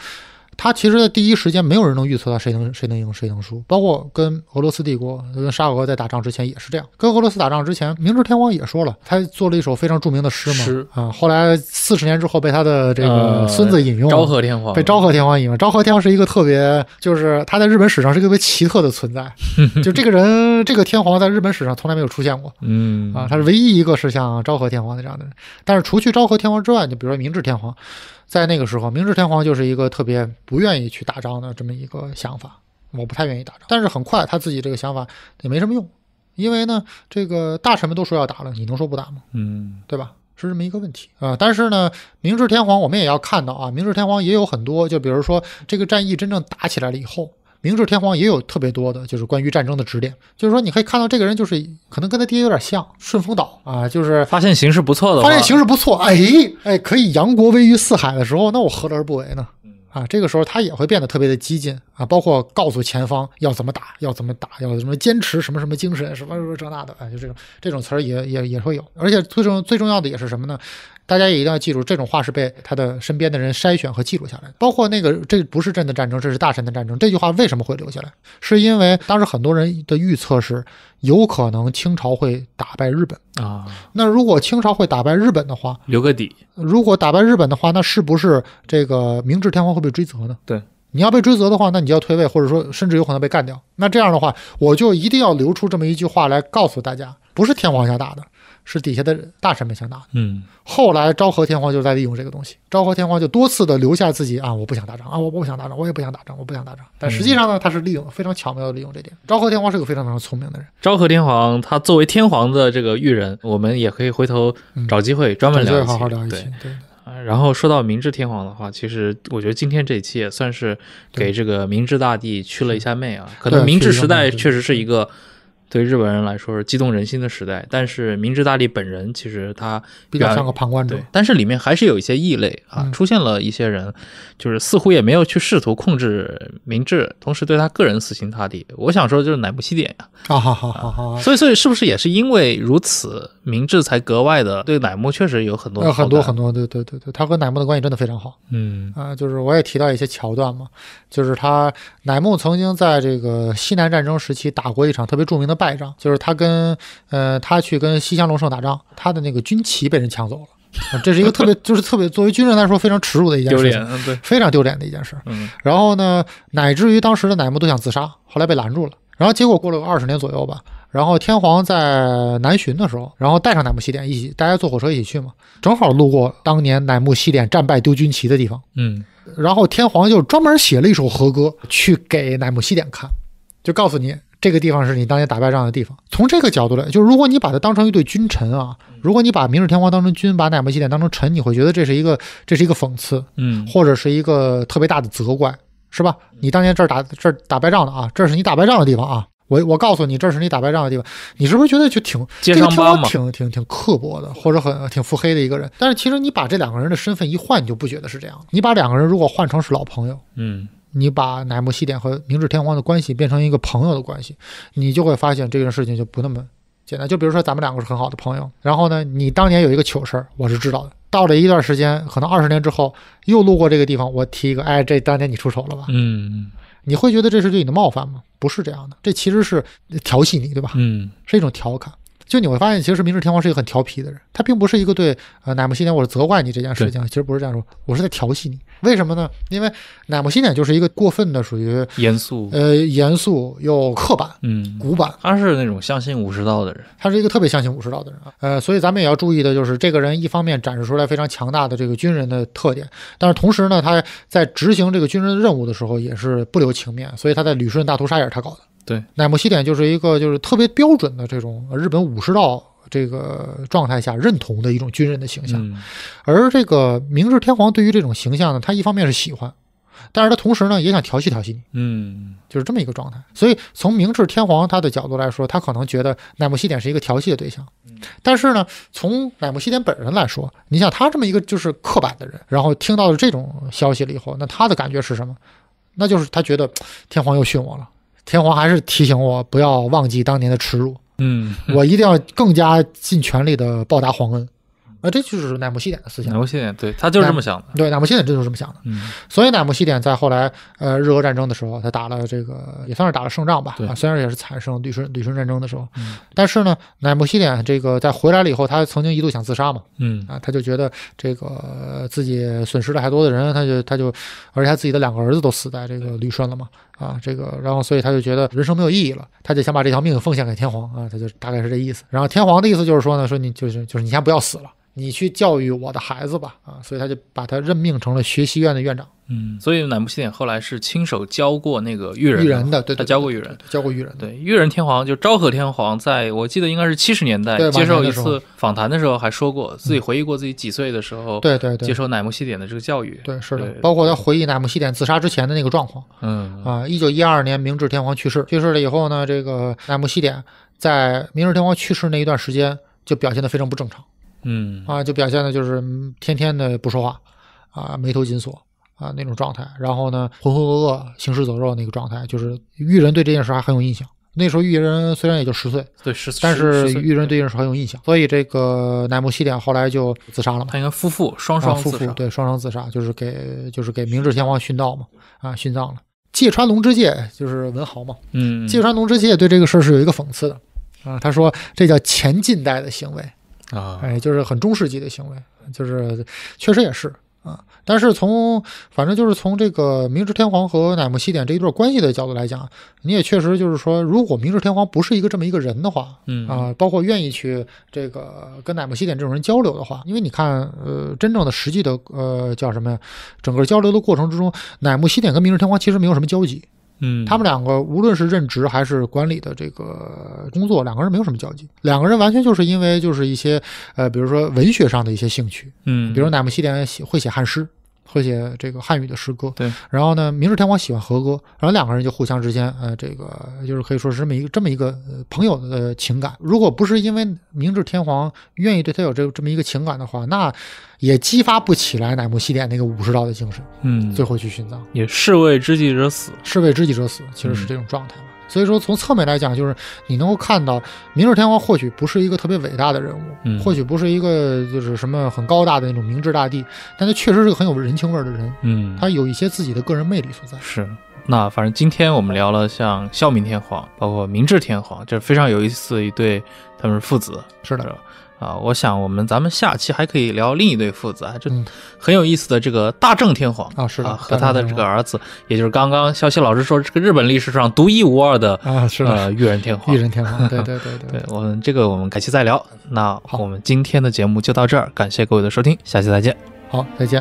他其实，在第一时间，没有人能预测到谁能谁能赢，谁能输。包括跟俄罗斯帝国、跟沙俄在打仗之前也是这样。跟俄罗斯打仗之前，明治天皇也说了，他做了一首非常著名的诗嘛。诗啊，后来四十年之后被他的这个孙子引用。昭和天皇被昭和天皇引用。昭和天皇是一个特别，就是他在日本史上是一个特别奇特的存在。*laughs* 就这个人，这个天皇在日本史上从来没有出现过。嗯啊，他是唯一一个是像昭和天皇的这样的人。但是除去昭和天皇之外，就比如说明治天皇。在那个时候，明治天皇就是一个特别不愿意去打仗的这么一个想法，我不太愿意打仗。但是很快他自己这个想法也没什么用，因为呢，这个大臣们都说要打了，你能说不打吗？嗯，对吧？是这么一个问题啊。但是呢，明治天皇我们也要看到啊，明治天皇也有很多，就比如说这个战役真正打起来了以后。明治天皇也有特别多的，就是关于战争的指点，就是说你可以看到这个人，就是可能跟他爹有点像，顺风岛啊，就是发现形势不错的，发现形势不错，哎哎，可以扬国威于四海的时候，那我何乐而不为呢？啊，这个时候他也会变得特别的激进啊，包括告诉前方要怎么打，要怎么打，要什么坚持什么什么精神，什么什么这那的，哎，就这种这种词儿也也也会有，而且最重最重要的也是什么呢？大家也一定要记住，这种话是被他的身边的人筛选和记录下来的。包括那个，这不是朕的战争，这是大臣的战争。这句话为什么会留下来？是因为当时很多人的预测是，有可能清朝会打败日本啊。那如果清朝会打败日本的话，留个底。如果打败日本的话，那是不是这个明治天皇会被追责呢？对，你要被追责的话，那你就要退位，或者说甚至有可能被干掉。那这样的话，我就一定要留出这么一句话来告诉大家，不是天皇下达的。是底下的大臣们想打，嗯，后来昭和天皇就在利用这个东西。昭和天皇就多次的留下自己啊，我不想打仗啊，我不想打仗，我也不想打仗，我不想打仗。但实际上呢，他是利用非常巧妙的利用这点。昭和天皇是个非常非常聪明的人。昭和天皇他作为天皇的这个御人，我们也可以回头找机会专门聊一聊。对对然后说到明治天皇的话，其实我觉得今天这一期也算是给这个明治大帝去了一下媚啊。可能明治时代确实是一个。对日本人来说是激动人心的时代，但是明治大帝本人其实他比较像个旁观者，但是里面还是有一些异类啊，出现了一些人，就是似乎也没有去试图控制明治，同时对他个人死心塌地。我想说就是乃木希典呀，好好好好好。所以所以是不是也是因为如此，明治才格外的对乃木确实有很多很多很多，对对对对，他和乃木的关系真的非常好。嗯啊，就是我也提到一些桥段嘛，就是他乃木曾经在这个西南战争时期打过一场特别著名的。败仗就是他跟，呃，他去跟西乡隆盛打仗，他的那个军旗被人抢走了，这是一个特别，*laughs* 就是特别作为军人来说非常耻辱的一件事情，对，非常丢脸的一件事。嗯，然后呢，乃至于当时的乃木都想自杀，后来被拦住了。然后结果过了有二十年左右吧，然后天皇在南巡的时候，然后带上乃木希典一起，大家坐火车一起去嘛，正好路过当年乃木希典战败丢军旗的地方。嗯，然后天皇就专门写了一首和歌去给乃木希典看，就告诉你。这个地方是你当年打败仗的地方。从这个角度来，就是如果你把它当成一对君臣啊，如果你把明治天皇当成君，把奈木齐典当成臣，你会觉得这是一个这是一个讽刺，嗯，或者是一个特别大的责怪，是吧？你当年这儿打这儿打败仗的啊，这是你打败仗的地方啊。我我告诉你，这是你打败仗的地方，你是不是觉得就挺这个挺挺挺刻薄的，或者很挺腹黑的一个人。但是其实你把这两个人的身份一换，你就不觉得是这样。你把两个人如果换成是老朋友，嗯。你把乃木希典和明治天皇的关系变成一个朋友的关系，你就会发现这件事情就不那么简单。就比如说咱们两个是很好的朋友，然后呢，你当年有一个糗事儿，我是知道的。到了一段时间，可能二十年之后又路过这个地方，我提一个，哎，这当年你出丑了吧？嗯，你会觉得这是对你的冒犯吗？不是这样的，这其实是调戏你，对吧？嗯，是一种调侃。就你会发现，其实明治天皇是一个很调皮的人，他并不是一个对呃乃木希典我是责怪你这件事情，其实不是这样说，我是在调戏你。为什么呢？因为乃木希典就是一个过分的属于严肃，呃，严肃又刻板，嗯，古板。他是那种相信武士道的人，他是一个特别相信武士道的人，呃，所以咱们也要注意的就是，这个人一方面展示出来非常强大的这个军人的特点，但是同时呢，他在执行这个军人的任务的时候也是不留情面，所以他在旅顺大屠杀也是他搞的。对，乃木希典就是一个就是特别标准的这种日本武士道这个状态下认同的一种军人的形象，而这个明治天皇对于这种形象呢，他一方面是喜欢，但是他同时呢也想调戏调戏你，嗯，就是这么一个状态。所以从明治天皇他的角度来说，他可能觉得乃木希典是一个调戏的对象，但是呢，从乃木希典本人来说，你想他这么一个就是刻板的人，然后听到了这种消息了以后，那他的感觉是什么？那就是他觉得天皇又训我了。天皇还是提醒我不要忘记当年的耻辱。嗯，*laughs* 我一定要更加尽全力的报答皇恩。啊，这就是乃木希典的思想。乃木希典对他就是这么想的。对，乃木希典就是这么想的。嗯，所以乃木希典在后来，呃，日俄战争的时候，他打了这个也算是打了胜仗吧。啊，虽然也是惨胜，旅顺旅顺战争的时候。嗯，但是呢，乃木希典这个在回来了以后，他曾经一度想自杀嘛。嗯，啊，他就觉得这个自己损失的还多的人，他就他就，而且他自己的两个儿子都死在这个旅顺了嘛。啊，这个，然后，所以他就觉得人生没有意义了，他就想把这条命奉献给天皇啊，他就大概是这意思。然后天皇的意思就是说呢，说你就是就是你先不要死了，你去教育我的孩子吧啊，所以他就把他任命成了学习院的院长。嗯，所以乃木希典后来是亲手教过那个裕仁的，对，他教过裕仁，教过裕仁，对裕仁天皇就昭和天皇，在我记得应该是七十年代接受一次访谈的时候，还说过自己回忆过自己几岁的时候，对对，接受乃木希典的这个教育，对，是的，包括他回忆乃木希典自杀之前的那个状况，嗯啊，一九一二年明治天皇去世，去世了以后呢，这个乃木希典在明治天皇去世那一段时间就表现的非常不正常，嗯啊，就表现的就是天天的不说话，啊，眉头紧锁。啊，那种状态，然后呢，浑浑噩噩、行尸走肉那个状态，就是裕仁对这件事还很有印象。那时候裕仁虽然也就十岁，对十岁，但是裕仁对这件事很有印象。所以这个乃木希典后来就自杀了。他应该夫妇双双自杀。对，双双自杀，就是给就是给明治天皇殉道嘛，啊，殉葬了。芥川龙之介就是文豪嘛，嗯，芥川龙之介对这个事儿是有一个讽刺的，啊，他说这叫前近代的行为，啊，哎，就是很中世纪的行为，就是确实也是。啊，但是从反正就是从这个明治天皇和乃木希典这一段关系的角度来讲，你也确实就是说，如果明治天皇不是一个这么一个人的话，嗯啊，包括愿意去这个跟乃木希典这种人交流的话，因为你看，呃，真正的实际的，呃，叫什么呀？整个交流的过程之中，乃木希典跟明治天皇其实没有什么交集。嗯，他们两个无论是任职还是管理的这个工作，两个人没有什么交集，两个人完全就是因为就是一些呃，比如说文学上的一些兴趣，嗯，比如乃木希典写会写汉诗。会写这个汉语的诗歌，对。然后呢，明治天皇喜欢和歌，然后两个人就互相之间，呃，这个就是可以说是这么一个这么一个朋友的情感。如果不是因为明治天皇愿意对他有这这么一个情感的话，那也激发不起来乃木希典那个武士道的精神，嗯，最后去殉葬，也是为知己者死，是为知己者死，其实是这种状态。所以说，从侧面来讲，就是你能够看到明治天皇或许不是一个特别伟大的人物，或许不是一个就是什么很高大的那种明治大帝，但他确实是个很有人情味的人。嗯，他有一些自己的个人魅力所在。是，那反正今天我们聊了像孝明天皇，包括明治天皇，就是非常有意思一对，他们是父子。是的。是啊，我想我们咱们下期还可以聊另一对父子啊，就很有意思的这个大正天皇啊，是的，和他的这个儿子，也就是刚刚肖西老师说这个日本历史上独一无二的啊，是了裕仁天皇，裕仁天皇，对对对 *laughs* 对，我们这个我们改期再聊。那我们今天的节目就到这儿，感谢各位的收听，下期再见。好，再见。